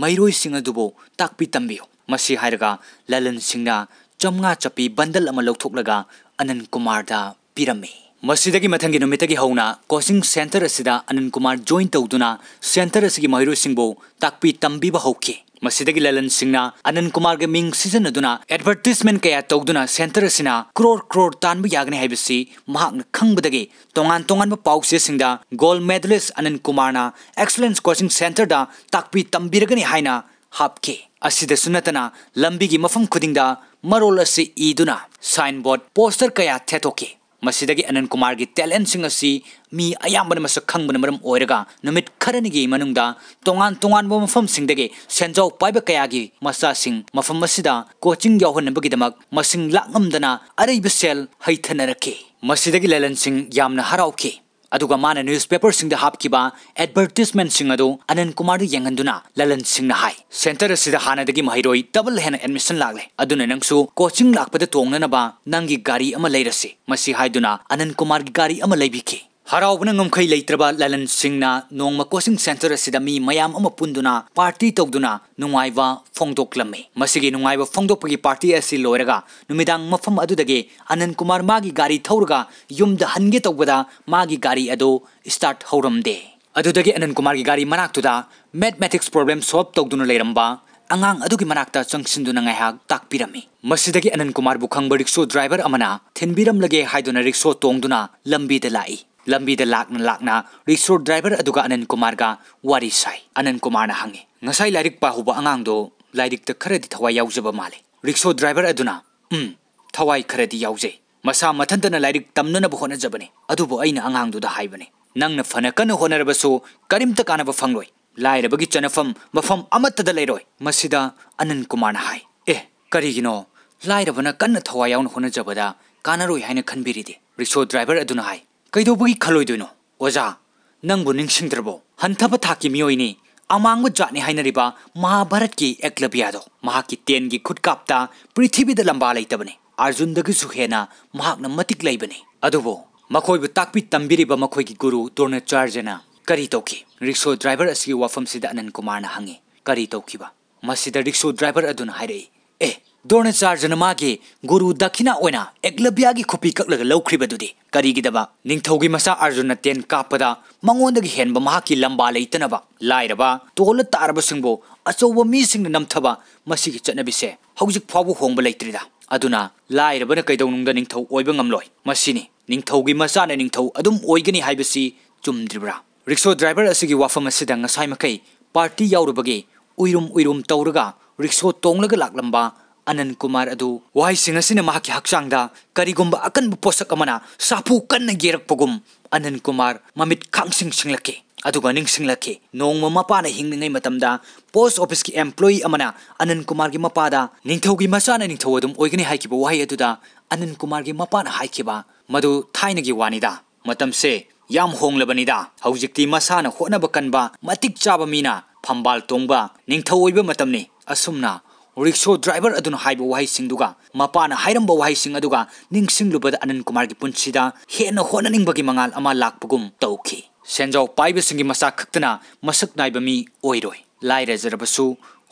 ꯃꯩꯔꯣꯏꯁꯤꯡ ꯑꯗꯨꯕꯨ ꯇꯥꯛꯄꯤ ꯇꯝꯕꯤꯌꯨ ꯃꯁꯤ ꯍꯥꯏꯔꯒ ꯂꯂꯟ ꯁꯤꯡꯅ चमगा चपी बंडल अमा लौथोकलगा अनन कुमारदा पिरमे ꯃꯁꯤꯗꯒꯤ ꯃꯊꯪꯒꯤ ꯅꯨꯃꯤꯠꯇꯒꯤ ꯍꯧꯅ ꯀꯣꯆꯤꯡ ꯁꯦꯟꯇꯔ ꯑꯁꯤꯗ ꯑꯅꯟ ꯀꯨꯃꯥꯔ ꯖꯣꯏꯟ ꯇꯧꯗꯨꯅ ꯁꯦꯟꯇꯔ ꯑꯁꯤꯒꯤ ꯃꯍꯩꯔꯣꯏꯁꯤꯡꯕꯨ ꯇꯥꯛꯄꯤ ꯇꯝꯕꯤꯕ ꯍꯧꯈꯤ ꯃꯁꯤꯗꯒꯤ ꯂꯂꯟꯁꯤꯡꯅ ꯑꯅꯟ ꯀꯨꯃꯥꯔꯒꯤ ꯃꯤꯡ ꯁꯤꯖꯤꯟꯅꯗꯨꯅ ꯑꯦꯗꯚꯔꯇꯤꯁꯃꯦꯟ ꯀꯌꯥ ꯇꯧꯗꯨꯅ ꯁꯦꯟꯇꯔ ꯑꯁꯤꯅ ꯀ꯭ꯔꯣꯔ ꯀ꯭ꯔꯣꯔ ꯇꯥꯟꯕ ꯌꯥꯒꯅꯤ ꯍꯥꯏꯕꯁꯤ ꯃꯍꯥꯛꯅ ꯈꯪꯕꯗꯒꯤ ꯇꯣꯉꯥꯟ ꯇꯣꯉꯥꯟꯕ ꯄꯥꯎꯆꯦꯁꯤꯡꯗ ꯒꯣꯜ ꯃꯦꯗꯂꯤꯁ ꯑꯅꯟ ꯀꯨꯃꯥꯔꯅ ꯑꯦꯛꯁꯂꯦꯟꯁ ꯀꯣꯆꯤꯡ ꯁꯦꯟꯇꯔꯗ ꯇꯥꯛꯄꯤ ꯇꯝꯕꯤꯔꯒꯅꯤ ꯍꯥꯏꯅ ꯍꯥꯞꯈꯤ ꯑꯁꯤꯗꯁꯨ ꯅꯠꯇꯅ ꯂꯝꯕꯤꯒꯤ ꯃꯐꯝ ꯈꯨꯗꯤꯡꯗ ꯃꯔꯣꯜ ꯑꯁꯤ ꯏꯗꯨꯅ ꯁꯥꯏꯟ ꯕꯣꯔꯗ ꯄꯣꯁꯇꯔ ꯀꯌꯥ ꯊꯦꯠꯇꯣꯛꯈꯤ ꯃꯁꯤꯗꯒꯤ ꯑꯅꯟ ꯀꯨꯃꯥꯔꯒꯤ ꯇꯦꯂꯦꯟꯁꯤꯡ ꯑꯁꯤ ꯃꯤ ꯑꯌꯥꯝꯕꯅ ꯃꯁꯛ ꯈꯪꯕꯅ ꯃꯔꯝ ꯑꯣꯏꯔꯒ ꯅꯨꯃꯤꯠ ꯈꯔꯅꯤꯒꯤ ꯃꯅꯨꯡꯗ ꯇꯣꯉꯥꯟ ꯇꯣꯉꯥꯟꯕ ꯃꯐꯝꯁꯤꯡꯗꯒꯤ ꯁꯦꯟꯖꯥꯎ ꯄꯥꯏꯕ ꯀꯌꯥꯒꯤ ꯃꯆꯥꯁꯤꯡ ꯃꯐꯝ ꯑꯁꯤꯗ ꯀꯣꯆꯤꯡ ꯌꯥꯎꯍꯟꯅꯕꯒꯤꯗꯃꯛ ꯃꯁꯤꯡ ꯂꯥꯛꯂꯝꯗꯅ ꯑꯔꯩꯕ ꯁꯦꯜ ꯍꯩꯊꯅꯔꯛꯈꯤ ꯃꯁꯤꯗꯒꯤ ꯂꯂꯟꯁꯤꯡ ꯌꯥꯝꯅ ꯍꯔꯥꯎꯈꯤ ꯑꯗꯨꯒ ꯃꯥꯅ ꯅ꯭ꯌꯨꯁꯄꯦꯄꯔꯁꯤꯡꯗ ꯍꯥꯞꯈꯤꯕ ꯑꯦꯗꯚꯔꯇꯤꯁꯃꯦꯟꯁꯤꯡ ꯑꯗꯨ ꯑꯅꯟ ꯀꯨꯃꯥꯔꯗ ꯌꯦꯡꯍꯟꯗꯨꯅ ꯂꯂꯟ ꯁꯤꯡꯅ ꯍꯥꯏ ꯁꯦꯟꯇꯔ ꯑꯁꯤꯗ ꯍꯥꯟꯅꯗꯒꯤ ꯃꯍꯩꯔꯣꯏ ꯗꯕꯜ ꯍꯦꯟꯅ ꯑꯦꯗꯃꯤꯁꯟ ꯂꯥꯛꯂꯦ ꯑꯗꯨꯅ ꯅꯪꯁꯨ ꯀꯣꯆꯤꯡ ꯂꯥꯛꯄꯗ ꯇꯣꯡꯅꯅꯕ ꯅꯪꯒꯤ ꯒꯥꯔꯤ ꯑꯃ ꯂꯩꯔꯁꯤ ꯃꯁꯤ ꯍꯥꯏꯗꯨꯅ ꯑꯅꯟ ꯀꯨꯃꯥꯔꯒꯤ ꯒꯥꯔꯤ ꯑꯃ ꯂꯩꯕꯤꯈꯤ हराउबन ngomkhai leitraba lalan singna nongma coaching center asida mi mayam ama punduna party tawduna nungaiwa phongdoklame masigi nungaiwa phongdopagi party asi loiraga numidang mafam adudage anand kumar magi gari thauraga yumda hange tawbada magi gari ado start hauramde adudage anand kumar gi gari manaktuda mathematics problem solve tawduna leiramba angang adugi manakta changsindu nangai hak takpirame masidagi anand kumar bu khangba rickshaw driver amana thinbiram lage haidona rickshaw tongduna lambi de lai लंबी लाकन लाकना रिक्सो driver अदुगा अनन Kumar का वारी Sai अनन Kumar हंगे ngasai larik pa huba angang do larik ta khare di thawai yaujaba male rickshaw driver aduna um thawai khare di yauje masa mathantana larik tamna na bhona jabane adubo aina angang do da haibane nangna fanakan honar baso karim ta kanaba fangloi laira bagi chanafam mafam amatta da lairoi masida anan kumar na hai eh kari gino laira bana kan thawai yaun hona jabada kanaroi haina khanbiri de rickshaw driver aduna hai ꯀꯩꯗꯧꯕꯒꯤ ꯈꯜꯂꯣꯏꯗꯣꯏꯅꯣ ꯑꯣꯖꯥ ꯅꯪꯕꯨ ꯅꯤꯡꯁꯤꯡꯗ꯭ꯔꯕꯣ ꯍꯟꯊꯕ ꯊꯥꯛꯀꯤ ꯃꯤꯑꯣꯏꯅꯤ ꯑꯃꯥꯡꯕ ꯖꯥꯠꯅꯤ ꯍꯥꯏꯅꯔꯤꯕ ꯃꯍꯥꯚꯥꯔꯠꯀꯤ ꯑꯦꯛꯂꯕ꯭ꯌꯥꯗꯣ ꯃꯍꯥꯛꯀꯤ ꯇꯦꯟꯒꯤ ꯈꯨꯠꯀꯥꯞꯇ ꯄ꯭ꯔꯤꯊꯤꯕꯤꯗ ꯂꯝꯕꯥ ꯂꯩꯇꯕꯅꯤ ꯑꯔꯖꯨꯟꯗꯒꯤꯁꯨ ꯍꯦꯟꯅ ꯃꯍꯥꯛꯅ ꯃꯇꯤꯛ ꯂꯩꯕꯅꯤ ꯑꯗꯨꯕꯨ ꯃꯈꯣꯏꯕꯨ ꯇꯥꯛꯄꯤ ꯇꯝꯕꯤꯔꯤꯕ ꯃꯈꯣꯏꯒꯤ ꯒꯨꯔꯨ ꯗ꯭ꯔꯣꯅꯆꯥꯔꯖꯅ ꯀꯔꯤ ꯇꯧꯈꯤ ꯔꯤꯛꯁꯣ ꯗ꯭ꯔꯥꯏꯚꯔ ꯑꯁꯤꯒꯤ ꯋꯥꯐꯝꯁꯤꯗ ꯑꯅꯟ ꯀꯨꯃꯥꯔꯅ ꯍꯪꯉꯤ ꯀꯔꯤ ꯇꯧꯈꯤꯕ ꯃꯁꯤꯗ ꯔꯤꯛꯁꯣ ꯗ꯭ꯔꯥꯏꯚꯔ ꯑꯗꯨꯅ ꯍꯥꯏꯔꯛꯏ ꯑꯦ द्रोणाचार्यना मागे गुरु दक्षिणा ओइना एकलव्यागी खुपी ककलग लौख्रिबदुदि करिगिदबा निंथौगी मसा अर्जुन तेन कापदा मंगोंदगी हेनबा महाकी लंबा लेतनबा लाइरबा तोल तारब सिंगबो अचौब मी सिंग नमथबा चनबिसे हौजिक फाबो होंब लेत्रिदा अदुना लाइरबना कैदौनुंगदा निंथौ ओइब ngamloi masini निंथौगी मसाने निंथौ अदुम ओइगनि हाइबसि चुमद्रिब्रा रिक्सो ड्राइवर असिगी वाफम असिदा ngसाइ पार्टी याउरबगे उइरुम उइरुम तौरगा रिक्सो तोंगलग लाक्लंबा अनंत कुमार अदु वाई सिंह असिन माकी अकन पोसक अमना सापु कन्न गेरकपगुम अनंत कुमार ममित खांगसिंग सिंगलके अदुगा निंगसिंगलके हिंग मपाना पोस्ट ऑफिस की एम्प्लॉई अमना अनंत कुमार की मपादा निंथौगी मचाना निंथौ अदुम ओइगने हाइकिबा वहाई अदुदा अनंत कुमार की मपाना हाइकिबा मदु थाइनगी वानिदा मतमसे याम होंगलबनिदा हौजिकति मसाना होनबा मतिक चाबा मीना फंबाल तोंगबा निंथौ असुमना ꯔꯤꯛꯁꯣ ꯗ꯭ꯔꯥꯏꯚꯔ ꯑꯗꯨꯅ ꯍꯥꯏꯕ ꯋꯥꯍꯩꯁꯤꯡꯗꯨꯒ ꯃꯄꯥꯅ ꯍꯥꯏꯔꯝꯕ ꯋꯥꯍꯩꯁꯤꯡ ꯑꯗꯨꯒ ꯅꯤꯡꯁꯤꯡꯂꯨꯕꯗ ꯑꯅꯟ ꯀꯨꯃꯥꯔꯒꯤ ꯄꯨꯟꯁꯤꯗ ꯍꯦꯟꯅ ꯍꯣꯠꯅꯅꯤꯡꯕꯒꯤ ꯃꯉꯥꯜ ꯑꯃ ꯂꯥꯛꯄꯒꯨꯝ ꯇꯧꯈꯤ ꯁꯦꯟꯖꯥꯎ ꯄꯥꯏꯕꯁꯤꯡꯒꯤ ꯃꯁꯥ ꯈꯛꯇꯅ ꯃꯁꯛ ꯅꯥꯏꯕ ꯃꯤ ꯑꯣꯏꯔꯣꯏ ꯂꯥꯏꯔꯖꯔꯕꯁꯨ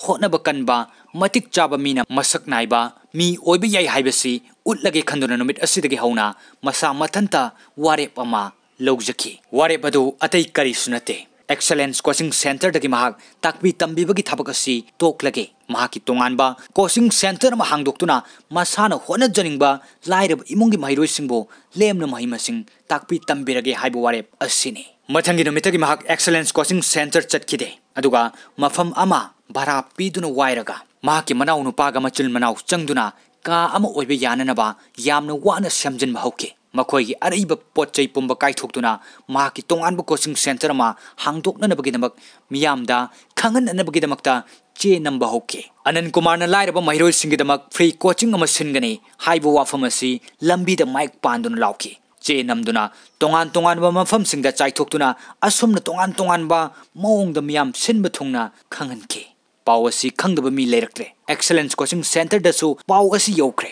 ꯍꯣꯠꯅꯕ ꯀꯟꯕ ꯃꯇꯤꯛ ꯆꯥꯕ ꯃꯤꯅ ꯃꯁꯛ ꯅꯥꯏꯕ ꯃꯤ ꯑꯣꯏꯕ ꯌꯥꯏ ꯍꯥꯏꯕꯁꯤ ꯎꯠꯂꯒꯦ ꯈꯟꯗꯨꯅ ꯅꯨꯃꯤꯠ ꯑꯁꯤꯗꯒꯤ ꯍꯧꯅ ꯃꯁꯥ ꯃꯊꯟꯇ ꯋꯥꯔꯦꯞ ꯑꯃ ꯂꯧꯖꯈꯤ ꯋꯥꯔꯦꯞ ꯑꯗꯨ ꯑꯇꯩ ꯀꯔꯤꯁꯨ ꯅꯠꯇꯦ एक्सलेंस कोचिंग सेंटर दगी महाक ताकबी तंबीबगी थबक असि तोकलगे महाकी तोंगानबा कोचिंग सेंटर मा हांगदोक्तुना मसाना होना जनिंगबा लाइरब इमुंगी महिरोय सिंगबो लेमना महिमसिंग ताकबी तंबीरगे हाइबो वारे असिने मथंगी नमितगी महाक एक्सलेंस कोचिंग सेंटर चटखिदे अदुगा मफम अमा भरा पीदुना वायरगा महाकी मनाउ नुपागा मचिल मनाउ चंगदुना का अमा ओइबे याननबा यामना वाना समजिन महौके ꯃꯈꯣꯏꯒꯤ ꯑꯔꯩꯕ ꯄꯣꯠ ꯆꯩ ꯄꯨꯝꯕ ꯀꯥꯏꯊꯣꯛꯇꯨꯅ ꯃꯍꯥꯛꯀꯤ ꯇꯣꯉꯥꯟꯕ ꯀꯣꯆꯤꯡ ꯁꯦꯟꯇꯔ ꯑꯃ ꯍꯥꯡꯗꯣꯛꯅꯅꯕꯒꯤꯗꯃꯛ ꯃꯤꯌꯥꯝꯗ ꯈꯪꯍꯟꯅꯅꯕꯒꯤꯗꯃꯛꯇ ꯆꯦ ꯅꯝꯕ ꯍꯧꯈꯤ ꯑꯅꯟ ꯀꯨꯃꯥꯔꯅ ꯂꯥꯏꯔꯕ ꯃꯍꯩꯔꯣꯏꯁꯤꯡꯒꯤꯗꯃꯛ ꯐ꯭ꯔꯤ ꯀꯣꯆꯤꯡ ꯑꯃ ꯁꯤꯟꯒꯅꯤ ꯍꯥꯏꯕ ꯋꯥꯐꯝ ꯑꯁꯤ ꯂꯝꯕꯤꯗ ꯃꯥꯏꯛ ꯄꯥꯟꯗꯨꯅ ꯂꯥꯎꯈꯤ ꯆꯦ ꯅꯝꯗꯨꯅ ꯇꯣꯉꯥꯟ ꯇꯣꯉꯥꯟꯕ ꯃꯐꯝꯁꯤꯡꯗ ꯆꯥꯏꯊꯣꯛꯇꯨꯅ ꯑꯁꯨꯝꯅ ꯇꯣꯉꯥꯟ ꯇꯣꯉꯥꯟꯕ ꯃꯑꯣꯡꯗ ꯃꯤꯌꯥꯝ ꯁꯤꯟꯕ ꯊꯨꯡꯅ ꯈꯪꯍꯟꯈꯤ ꯄꯥꯎ ꯑꯁꯤ ꯈꯪꯗꯕ ꯃꯤ ꯂꯩꯔꯛꯇ꯭ꯔꯦ ꯑꯦꯛꯁꯂꯦꯟꯁ ꯀꯣꯆꯤꯡ ꯁꯦꯟꯇꯔꯗꯁꯨ ꯄꯥꯎ ꯑꯁꯤ ꯌꯧꯈ꯭ꯔꯦ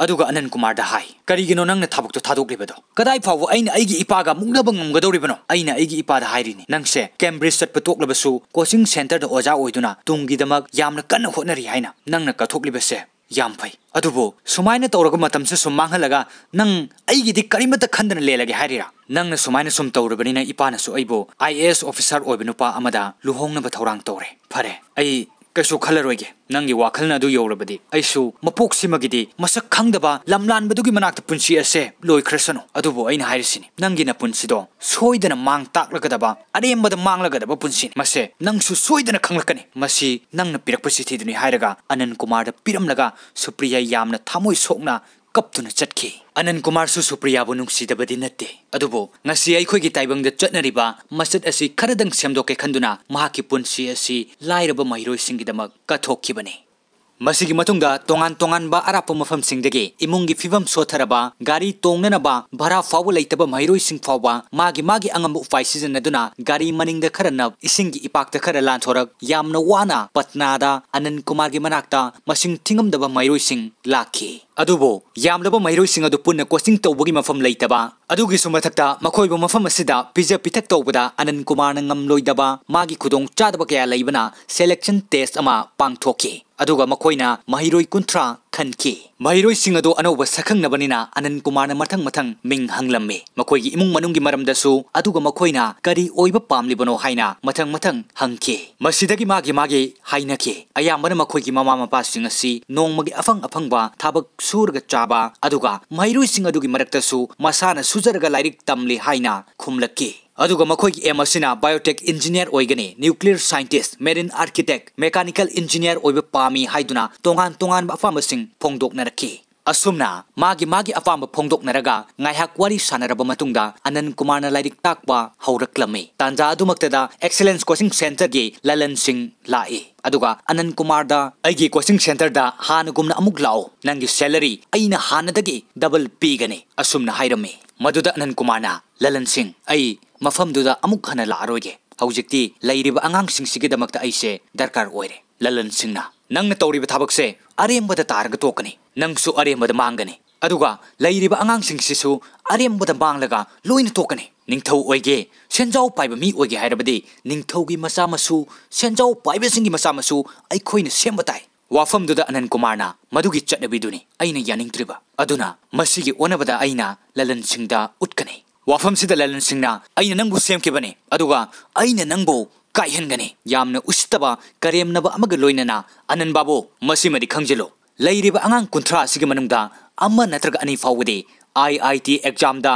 ꯑꯗꯨꯒ ꯑꯅꯟ ꯀꯨꯃꯥꯔꯗ ꯍꯥꯏ ꯀꯔꯤꯒꯤꯅꯣ ꯅꯪꯅ ꯊꯕꯛꯇꯣ ꯊꯥꯗꯣꯛꯂꯤꯕꯗꯣ ꯀꯗꯥꯏ ꯐꯥꯎꯕ ꯑꯩꯅ ꯑꯩꯒꯤ ꯏꯄꯥꯒ ꯃꯨꯛꯅꯕ ꯉꯝꯒꯗꯧꯔꯤꯕꯅꯣ ꯑꯩꯅ ꯑꯩꯒꯤ ꯏꯄꯥꯗ ꯍꯥꯏꯔꯤꯅꯤ ꯅꯪꯁꯦ ꯀꯦꯝꯕ꯭ꯔꯤꯖ ꯆꯠꯄ ꯇꯣꯛꯂꯕꯁꯨ ꯀꯣꯆꯤꯡ ꯁꯦꯟꯇꯔꯗ ꯑꯣꯖꯥ ꯑꯣꯏꯗꯨꯅ ꯇꯨꯡꯒꯤꯗꯃꯛ ꯌꯥꯝꯅ ꯀꯟꯅ ꯍꯣꯠꯅꯔꯤ ꯍꯥꯏꯅ ꯅꯪꯅ ꯀꯠꯊꯣꯛꯂꯤꯕꯁꯦ ꯌꯥꯝ ꯐꯩ ꯑꯗꯨꯕꯨ ꯁꯨꯃꯥꯏꯅ ꯇꯧꯔꯒ ꯃꯇꯝꯁꯦ ꯁꯨꯝ ꯃꯥꯡꯍꯜꯂꯒ ꯅꯪ ꯑꯩꯒꯤꯗꯤ ꯀꯔꯤꯃꯠꯇ ꯈꯟꯗꯅ ꯂꯦꯜꯂꯒꯦ ꯍꯥꯏꯔꯤꯔꯥ ꯅꯪꯅ ꯁꯨꯃꯥꯏꯅ ꯁꯨꯝ ꯇꯧꯔꯕꯅꯤꯅ ꯏꯄꯥꯅꯁꯨ ꯑꯩꯕꯨ ꯑꯥꯏ ꯑꯦ ꯑꯦꯁ ꯑꯣꯐꯤꯁꯥꯔ ꯑꯣꯏꯕ ꯅꯨꯄꯥ ꯑꯃꯗ ꯂꯨꯍꯣꯡꯅꯕ ꯊꯧꯔꯥꯡ ꯇꯧꯔꯦ ꯐꯔꯦ ꯑꯩ ꯀꯩꯁꯨ ꯈꯜꯂꯔꯣꯏꯒꯦ ꯅꯪꯒꯤ ꯋꯥꯈꯜꯅ ꯑꯗꯨ ꯌꯧꯔꯕꯗꯤ ꯑꯩꯁꯨ ꯃꯄꯣꯛꯁꯤꯃꯒꯤꯗꯤ ꯃꯁꯛ ꯈꯪꯗꯕ ꯂꯝꯂꯥꯟꯕꯗꯨꯒꯤ ꯃꯅꯥꯛꯇ ꯄꯨꯟꯁꯤ ꯑꯁꯦ ꯂꯣꯏꯈ꯭ꯔꯁꯅꯨ ꯑꯗꯨꯕꯨ ꯑꯩꯅ ꯍꯥꯏꯔꯤꯁꯤꯅꯤ ꯅꯪꯒꯤꯅ ꯄꯨꯟꯁꯤꯗꯣ ꯁꯣꯏꯗꯅ ꯃꯥꯡ ꯇꯥꯛꯂꯒꯗꯕ ꯑꯔꯦꯝꯕꯗ ꯃꯥꯡꯂꯒꯗꯕ ꯄꯨꯟꯁꯤ ꯃꯁꯦ ꯅꯪꯁꯨ ꯁꯣꯏꯗꯅ ꯈꯪꯂꯛꯀꯅꯤ ꯃꯁꯤ ꯅꯪꯅ ꯄꯤꯔꯛꯄ ꯆꯤꯊꯤꯗꯨꯅꯤ ꯍꯥꯏꯔꯒ ꯑꯅꯟ ꯀꯨꯃꯥꯔꯗ ꯄꯤꯔꯝꯂꯒ ꯁꯨꯄ꯭ꯔꯤꯌꯥ ꯌꯥꯝꯅ ꯊꯃꯣꯏ ꯁꯣꯛꯅ ꯀꯞꯇꯨꯅ ꯆꯠꯈꯤ ꯑꯅꯟ ꯀꯨꯃꯥꯔꯁꯨ ꯁꯨꯄ꯭ꯔꯤꯌꯥꯕꯨ ꯅꯨꯡꯁꯤꯗꯕꯗꯤ ꯅꯠꯇꯦ ꯑꯗꯨꯕꯨ ꯉꯁꯤ ꯑꯩꯈꯣꯏꯒꯤ ꯇꯥꯏꯕꯪꯗ ꯆꯠꯅꯔꯤꯕ ꯃꯁꯖꯤꯠ ꯑꯁꯤ ꯈꯔꯗꯪ ꯁꯦꯝꯗꯣꯛꯀꯦ ꯈꯟꯗꯨꯅ ꯃꯍꯥꯛꯀꯤ ꯄꯨꯟꯁꯤ ꯑꯁꯤ ꯂꯥꯏꯔꯕ ꯃꯍꯩꯔꯣꯏꯁꯤꯡꯒꯤꯗꯃꯛ ꯀꯠꯊꯣꯛꯈꯤꯕꯅꯤ ꯃꯁꯤꯒꯤ ꯃꯇꯨꯡꯗ ꯇꯣꯉꯥꯟ ꯇꯣꯉꯥꯟꯕ ꯑꯔꯥꯞꯄ ꯃꯐꯝꯁꯤꯡꯗꯒꯤ ꯏꯃꯨꯡꯒꯤ ꯐꯤꯕꯝ ꯁꯣꯊꯔꯕ ꯒꯥꯔꯤ ꯇꯣꯡꯅꯅꯕ ꯚꯔꯥ ꯐꯥꯎꯕ ꯂꯩꯇꯕ ꯃꯍꯩꯔꯣꯏꯁꯤꯡ ꯐꯥꯎꯕ ꯃꯥꯒꯤ ꯃꯥꯒꯤ ꯑꯉꯝꯕ ꯎꯄꯥꯏ ꯁꯤꯖꯤꯟꯅꯗꯨꯅ ꯒꯥꯔꯤ ꯃꯅꯤꯡꯗ ꯈꯔ ꯅꯞ ꯏꯁꯤꯡꯒꯤ ꯏꯄꯥꯛꯇ ꯈꯔ ꯂꯥꯟꯊꯣꯔꯛ ꯌꯥꯝꯅ ꯋꯥꯅ ꯄꯠꯅꯥꯗ ꯑꯅꯟ ꯀꯨꯃꯥꯔꯒꯤ ꯃꯅꯥꯛꯇ ꯃꯁꯤꯡ ꯊꯤꯉꯝꯗꯕ ꯃꯍꯩꯔꯣꯏꯁꯤꯡ ꯂꯥꯛꯈꯤ अब यामलब मैरोइसिंग अदु पुन्ना कोचिंग तौबगी मफम लेतबा अदुगी सुमथकता मखोइबो मफम असिदा पिज पिथक तौबदा अनन कुमार नंगम लोइदबा मागी खुदों चादब टेस्ट अमा पांगथोके अदुगा मखोइना महिरोइ कुंथ्रा खनके ꯃꯍꯩꯔꯣꯏꯁꯤꯡ ꯑꯗꯨ ꯑꯅꯧꯕ ꯁꯛꯈꯪꯅꯕꯅꯤꯅ ꯑꯅꯟ ꯀꯨꯃꯥꯔꯅ ꯃꯊꯪ ꯃꯊꯪ ꯃꯤꯡ ꯍꯪꯂꯝꯃꯤ ꯃꯈꯣꯏꯒꯤ ꯏꯃꯨꯡ ꯃꯅꯨꯡꯒꯤ ꯃꯔꯝꯗꯁꯨ ꯑꯗꯨꯒ ꯃꯈꯣꯏꯅ ꯀꯔꯤ ꯑꯣꯏꯕ ꯄꯥꯝꯂꯤꯕꯅꯣ ꯍꯥꯏꯅ ꯃꯊꯪ ꯃꯊꯪ ꯍꯪꯈꯤ ꯃꯁꯤꯗꯒꯤ ꯃꯥꯒꯤ ꯃꯥꯒꯤ ꯍꯥꯏꯅꯈꯤ ꯑꯌꯥꯝꯕꯅ ꯃꯈꯣꯏꯒꯤ ꯃꯃꯥ ꯃꯄꯥꯁꯤꯡ ꯑꯁꯤ ꯅꯣꯡꯃꯒꯤ ꯑꯐꯪ ꯑꯐꯪꯕ ꯊꯕꯛ ꯁꯨꯔꯒ ꯆꯥꯕ ꯑꯗꯨꯒ ꯃꯍꯩꯔꯣꯏꯁꯤꯡ ꯑꯗꯨꯒꯤ ꯃꯔꯛꯇꯁꯨ ꯃꯁꯥꯅ ꯁꯨꯖꯔꯒ ꯂꯥꯏꯔꯤꯛ ꯇꯝꯂꯤ ꯍꯥꯏꯅ ꯈꯨꯝꯂꯛꯈꯤ अदुगा मखोय एम असिना बायोटेक इंजीनियर ओइगने nuclear scientist marine architect mechanical engineer ओइबे पामी हाइदुना तोंगान तोंगान बाफामसिंग फोंगदोकना रखी असुमना मागी मागी अपाम फोंगदोकनरगा ngaihak wari sanaraba matungda anan kumar na lairik takpa hauraklamai tanja adumaktada excellence coaching center ge lalan singh lai aduga anan kumar da aigi coaching center da han gumna amuk lao nangi salary aina hanadagi double pigane asumna hairame maduda anan kumar na lalan singh ai ꯃꯐꯝꯗꯨꯗ ꯑꯃꯨꯛ ꯍꯟꯅ ꯂꯥꯛꯑꯔꯣꯏꯒꯦ ꯍꯧꯖꯤꯛꯇꯤ ꯂꯩꯔꯤꯕ ꯑꯉꯥꯡꯁꯤꯡꯁꯤꯒꯤꯗꯃꯛꯇ ꯑꯩꯁꯦ ꯗꯔꯀꯥꯔ ꯑꯣꯏꯔꯦ ꯂꯂꯟ ꯁꯤꯡꯅ ꯅꯪꯅ ꯇꯧꯔꯤꯕ ꯊꯕꯛꯁꯦ ꯑꯔꯦꯝꯕꯗ ꯇꯥꯔꯒ ꯇꯣꯛꯀꯅꯤ ꯅꯪꯁꯨ ꯑꯔꯦꯝꯕꯗ ꯃꯥꯡꯒꯅꯤ ꯑꯗꯨꯒ ꯂꯩꯔꯤꯕ ꯑꯉꯥꯡꯁꯤꯡꯁꯤꯁꯨ ꯑꯔꯦꯝꯕꯗ ꯃꯥꯡꯂꯒ ꯂꯣꯏꯅ ꯇꯣꯛꯀꯅꯤ ꯅꯤꯡꯊꯧ ꯑꯣꯏꯒꯦ ꯁꯦꯟꯖꯥꯎ ꯄꯥꯏꯕ ꯃꯤ ꯑꯣꯏꯒꯦ ꯍꯥꯏꯔꯕꯗꯤ ꯅꯤꯡꯊꯧꯒꯤ ꯃꯆꯥ ꯃꯁꯨ ꯁꯦꯟꯖꯥꯎ ꯄꯥꯏꯕꯁꯤꯡꯒꯤ ꯃꯆꯥ ꯃꯁꯨ ꯑꯩꯈꯣꯏꯅ ꯁꯦꯝꯕ ꯇꯥꯏ ꯋꯥꯐꯝꯗꯨꯗ ꯑꯅꯟ ꯀꯨꯃꯥꯔꯅ ꯃꯗꯨꯒꯤ ꯆꯠꯅꯕꯤꯗꯨꯅꯤ ꯑꯩꯅ ꯌꯥꯅꯤꯡꯗ꯭ꯔꯤꯕ ꯑꯗꯨꯅ ꯃꯁꯤꯒꯤ ꯑꯣꯟꯅꯕꯗ ꯑꯩꯅ ꯂꯂꯟꯁꯤꯡꯗ ꯎꯠꯀꯅꯤ ꯋꯥꯐꯝꯁꯤꯗ ꯂꯂꯟ ꯁꯤꯡꯅ ꯑꯩꯅ ꯅꯪꯕꯨ ꯁꯦꯝꯈꯤꯕꯅꯤ ꯑꯗꯨꯒ ꯑꯩꯅ ꯅꯪꯕꯨ ꯀꯥꯏꯍꯟꯒꯅꯤ ꯌꯥꯝꯅ ꯎꯁꯤꯠꯇꯕ ꯀꯔꯦꯝꯅꯕ ꯑꯃꯒ ꯂꯣꯏꯅꯅ ꯑꯅꯟ ꯕꯥꯕꯨ ꯃꯁꯤꯃꯗꯤ ꯈꯪꯖꯤꯜꯂꯨ ꯂꯩꯔꯤꯕ ꯑꯉꯥꯡ ꯀꯨꯟꯊ꯭ꯔꯥ ꯑꯁꯤꯒꯤ ꯃꯅꯨꯡꯗ ꯑꯃ ꯅꯠꯇ꯭ꯔꯒ ꯑꯅꯤ ꯐꯥꯎꯕꯗꯤ ꯑꯥꯏ ꯑꯥꯏ ꯇꯤ ꯑꯦꯛꯖꯥꯝꯗ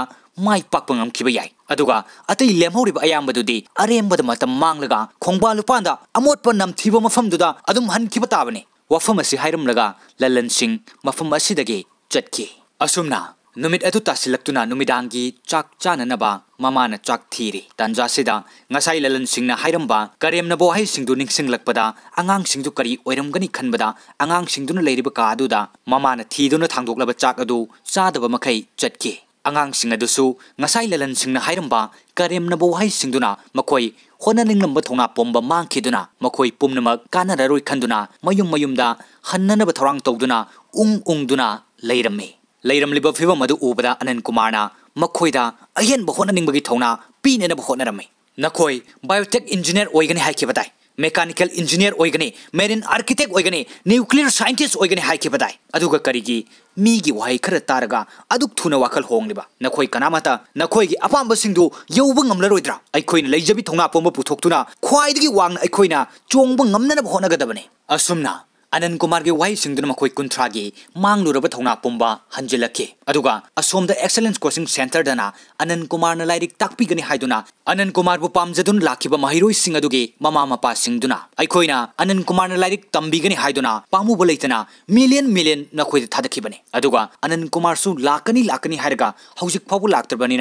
ꯃꯥꯏ ꯄꯥꯛꯄ ꯉꯝꯈꯤꯕ ꯌꯥꯏ ꯑꯗꯨꯒ ꯑꯇꯩ ꯂꯦꯝꯍꯧꯔꯤꯕ ꯑꯌꯥꯝꯕꯗꯨꯗꯤ ꯑꯔꯦꯝꯕꯗ ꯃꯇꯝ ꯃꯥꯡꯂꯒ ꯈꯣꯡꯕꯥ ꯂꯨꯄꯥꯟꯗ ꯑꯃꯣꯠꯄ ꯅꯝꯊꯤꯕ ꯃꯐꯝꯗꯨꯗ ꯑꯗꯨꯝ ꯍꯟꯈꯤꯕ ꯇꯥꯕꯅꯤ ꯋꯥꯐꯝ ꯑꯁꯤ ꯍꯥꯏꯔꯝꯂꯒ ꯂꯂꯟ ꯁꯤꯡ ꯃꯐꯝ ꯑꯁꯤꯗꯒꯤ ꯆꯠꯈꯤ ꯑꯁꯨꯝꯅ ꯅꯨꯃꯤꯠ ꯑꯗꯨ ꯇꯥꯁꯤꯜꯂꯛꯇꯨꯅ ꯅꯨꯃꯤꯗꯥꯡꯒꯤ ꯆꯥꯛ ꯆꯥꯅꯅꯕ ꯃꯃꯥꯅ ꯆꯥꯛ ꯊꯤꯔꯤ ꯇꯥꯟꯖꯥꯁꯤꯗ ꯉꯁꯥꯏ ꯂꯂꯟꯁꯤꯡꯅ ꯍꯥꯏꯔꯝꯕ ꯀꯔꯦꯝꯅꯕ ꯋꯥꯍꯩꯁꯤꯡꯗꯨ ꯅꯤꯡꯁꯤꯡꯂꯛꯄꯗ ꯑꯉꯥꯡꯁꯤꯡꯗꯨ കരി ഒരംഗനി ഖൻബദ അങ്ങാങ്സിംഗ്ദുന ലൈരിബ കാദുദ മമാന ഥീദുന താങ്ദോക്ലബ ചാക് അദു ചാദബ മഖൈ ചത്കി അങ്ങാങ്സിംഗ് അദുസു ngasai ലലൻസിംഗ്ന ഹൈരംബ കരേംനബ വഹൈസിംഗ്ദുന മഖോയി ꯍꯣꯠꯅꯅꯤꯡꯂꯝꯕ ꯊꯧꯅꯥ ꯄꯣꯝꯕ ꯃꯥꯡꯈꯤꯗꯨꯅ ꯃꯈꯣꯏ ꯄꯨꯝꯅꯃꯛ ꯀꯥꯟꯅꯔꯔꯣꯏ ꯈꯟꯗꯨꯅ ꯃꯌꯨꯝ ꯃꯌꯨꯝꯗ ꯍꯟꯅꯅꯕ ꯊꯧꯔꯥꯡ ꯇꯧꯗꯨꯅ ꯎꯡ ꯎꯡꯗꯨꯅ ꯂꯩꯔꯝꯃꯤ ꯂꯩꯔꯝꯂꯤꯕ ꯐꯤꯕꯝ ꯑꯗꯨ ꯎꯕꯗ ꯑꯅꯟ ꯀꯨꯃꯥꯔꯅ ꯃꯈꯣꯏꯗ ꯑꯍꯦꯟꯕ ꯍꯣꯠꯅꯅꯤꯡꯕꯒꯤ ꯊꯧꯅꯥ ꯄꯤꯅꯅꯕ ꯍꯣꯠꯅꯔꯝꯃꯤ ꯅꯈꯣꯏ ꯕꯥꯏꯑꯣꯇꯦꯛ ꯏꯟꯖꯤꯅꯤꯌꯔ ꯑꯣꯏꯒꯅꯤ ꯍꯥꯏꯈꯤꯕꯗꯥꯏ ꯃꯦꯀꯥꯅꯤꯀꯦꯜ ꯏꯟꯖꯤꯅꯤꯌꯔ ꯑꯣꯏꯒꯅꯤ ꯃꯦꯔꯤꯟ ꯑꯥꯔꯀꯤꯇꯦꯛ ꯑꯣꯏꯒꯅꯤ ꯅ꯭ꯌꯨꯀ꯭ꯂꯤꯌꯔ ꯁꯥꯏꯟꯇꯤꯁ ꯑꯣꯏꯒꯅꯤ ꯍꯥꯏꯈꯤꯕꯗꯥꯏ ꯑꯗꯨꯒ ꯀꯔꯤꯒꯤ ꯃꯤꯒꯤ ꯋꯥꯍꯩ ꯈꯔ ꯇꯥꯔꯒ ꯑꯗꯨꯛ ꯊꯨꯅ ꯋꯥꯈꯜ ꯍꯣꯡꯂꯤꯕ ꯅꯈꯣꯏ ꯀꯅꯥꯃꯇ ꯅꯈꯣꯏꯒꯤ ꯑꯄꯥꯝꯕꯁꯤꯡꯗꯨ ꯌꯧꯕ ꯉꯝꯂꯔꯣꯏꯗ꯭ꯔꯥ ꯑꯩꯈꯣꯏꯅ ꯂꯩꯖꯕꯤ ꯊꯧꯅꯥ ꯄꯣꯝꯕ ꯄꯨꯊꯣꯛꯇꯨꯅ ꯈ꯭ꯋꯥꯏꯗꯒꯤ ꯋꯥꯡꯅ ꯑꯩꯈꯣꯏꯅ ꯆꯣꯡꯕ ꯉꯝꯅꯅꯕ ꯍꯣꯠꯅꯒꯗꯕꯅꯤ ꯑꯁꯨꯝꯅ अनंत कुमार की वाई सिंह मखोई कुंथ्रा की मांग लुरब थौना पुम हंजिलखे असोम excellence coaching centre Anand Kumar लाइक ताकनी अनंत कुमार को पाजन लाखिब ममा मपा अखोन कुमार लाइक तमीगनी पामूब लेतना मिलियन मिलियन नखोद थादीबने कुमार लाकनी लाकनी फाव लातबनी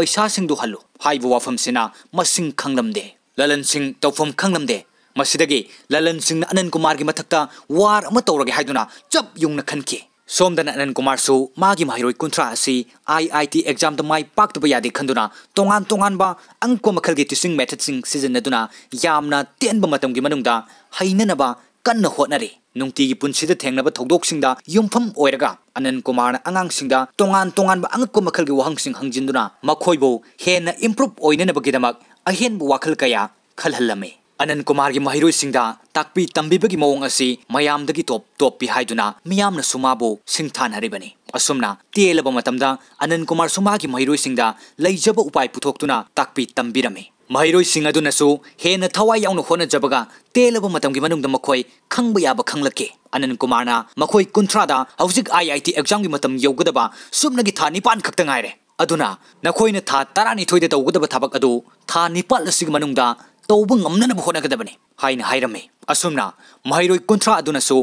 पैसा सिंह हलू वाफम सेना मसिंग खंगलमदे ललन सिंह तौफम खंगलमदे ꯃꯁꯤꯗꯒꯤ ꯂꯂꯟ ꯁꯤꯡꯅ ꯑꯅꯟ ꯀꯨꯃꯥꯔꯒꯤ ꯃꯊꯛꯇ ꯋꯥꯔ ꯑꯃ ꯇꯧꯔꯒꯦ ꯍꯥꯏꯗꯨꯅ ꯆꯞ ꯌꯨꯡꯅ ꯈꯟꯈꯤ ꯁꯣꯝꯗꯅ ꯑꯅꯟ ꯀꯨꯃꯥꯔꯁꯨ ꯃꯥꯒꯤ ꯃꯍꯩꯔꯣꯏ ꯀꯨꯟꯊ꯭ꯔꯥ ꯑꯁꯤ ꯑꯥꯏ ꯑꯥꯏ ꯇꯤ ꯑꯦꯛꯖꯥꯝꯗ ꯃꯥꯏ ꯄꯥꯛꯇꯕ ꯌꯥꯗꯦ ꯈꯟꯗꯨꯅ ꯇꯣꯉꯥꯟ ꯇꯣꯉꯥꯟꯕ ꯑꯪꯀ ꯃꯈꯜꯒꯤ ꯇꯤꯆꯤꯡ ꯃꯦꯊꯠꯁꯤꯡ ꯁꯤꯖꯤꯟꯅꯗꯨꯅ ꯌꯥꯝꯅ ꯇꯦꯟꯕ ꯃꯇꯝꯒꯤ ꯃꯅꯨꯡꯗ ꯍꯩꯅꯅꯕ ꯀꯟꯅ ꯍꯣꯠꯅꯔꯤ ꯅꯨꯡꯇꯤꯒꯤ ꯄꯨꯟꯁꯤꯗ ꯊꯦꯡꯅꯕ ꯊꯧꯗꯣꯛꯁꯤꯡꯗ ꯌꯨꯝꯐꯝ ꯑꯣꯏꯔꯒ ꯑꯅꯟ ꯀꯨꯃꯥꯔꯅ ꯑꯉꯥꯡꯁꯤꯡꯗ ꯇꯣꯉꯥꯟ ꯇꯣꯉꯥꯟꯕ ꯑꯉꯛꯄ ꯃꯈꯜꯒꯤ ꯋꯥꯍꯪꯁꯤꯡ ꯍꯪꯖꯤꯟꯗꯨꯅ ꯃꯈꯣꯏꯕꯨ ꯍꯦꯟꯅ ꯏꯝꯄ꯭ꯔꯨꯞ ꯑꯣꯏꯅꯅꯕꯒꯤꯗꯃꯛ ꯑꯍꯦꯟꯕ ꯋꯥꯈꯜ ꯀꯌꯥ ꯈꯜꯍꯜꯂꯝꯃꯤ अनंत कुमार की महिरो ताकपी तंबीब की मौंग मयाम टोप टोपी है मियाम सुमाबो सिंथानरीबने असुमना तेलब अनंत कुमार सुमा की महिरो लेजब उपाय पुथोक्तुना ताकपी तंबीरमे महिरोई हेन थवाई याउन होनजबगा तेलब मतम की मनुंग मखोय खंगब याब खंगलके अनंत कुमारना मखोय कुंथ्रादा हौजिक आईआईटी की था निपान खक्त ngaire aduna nakhoi na tha 12 da tawgudaba thabak adu tha nipal तौब ngamnana hotnagadabani haina hairame asumna mahiroi kunthra aduna su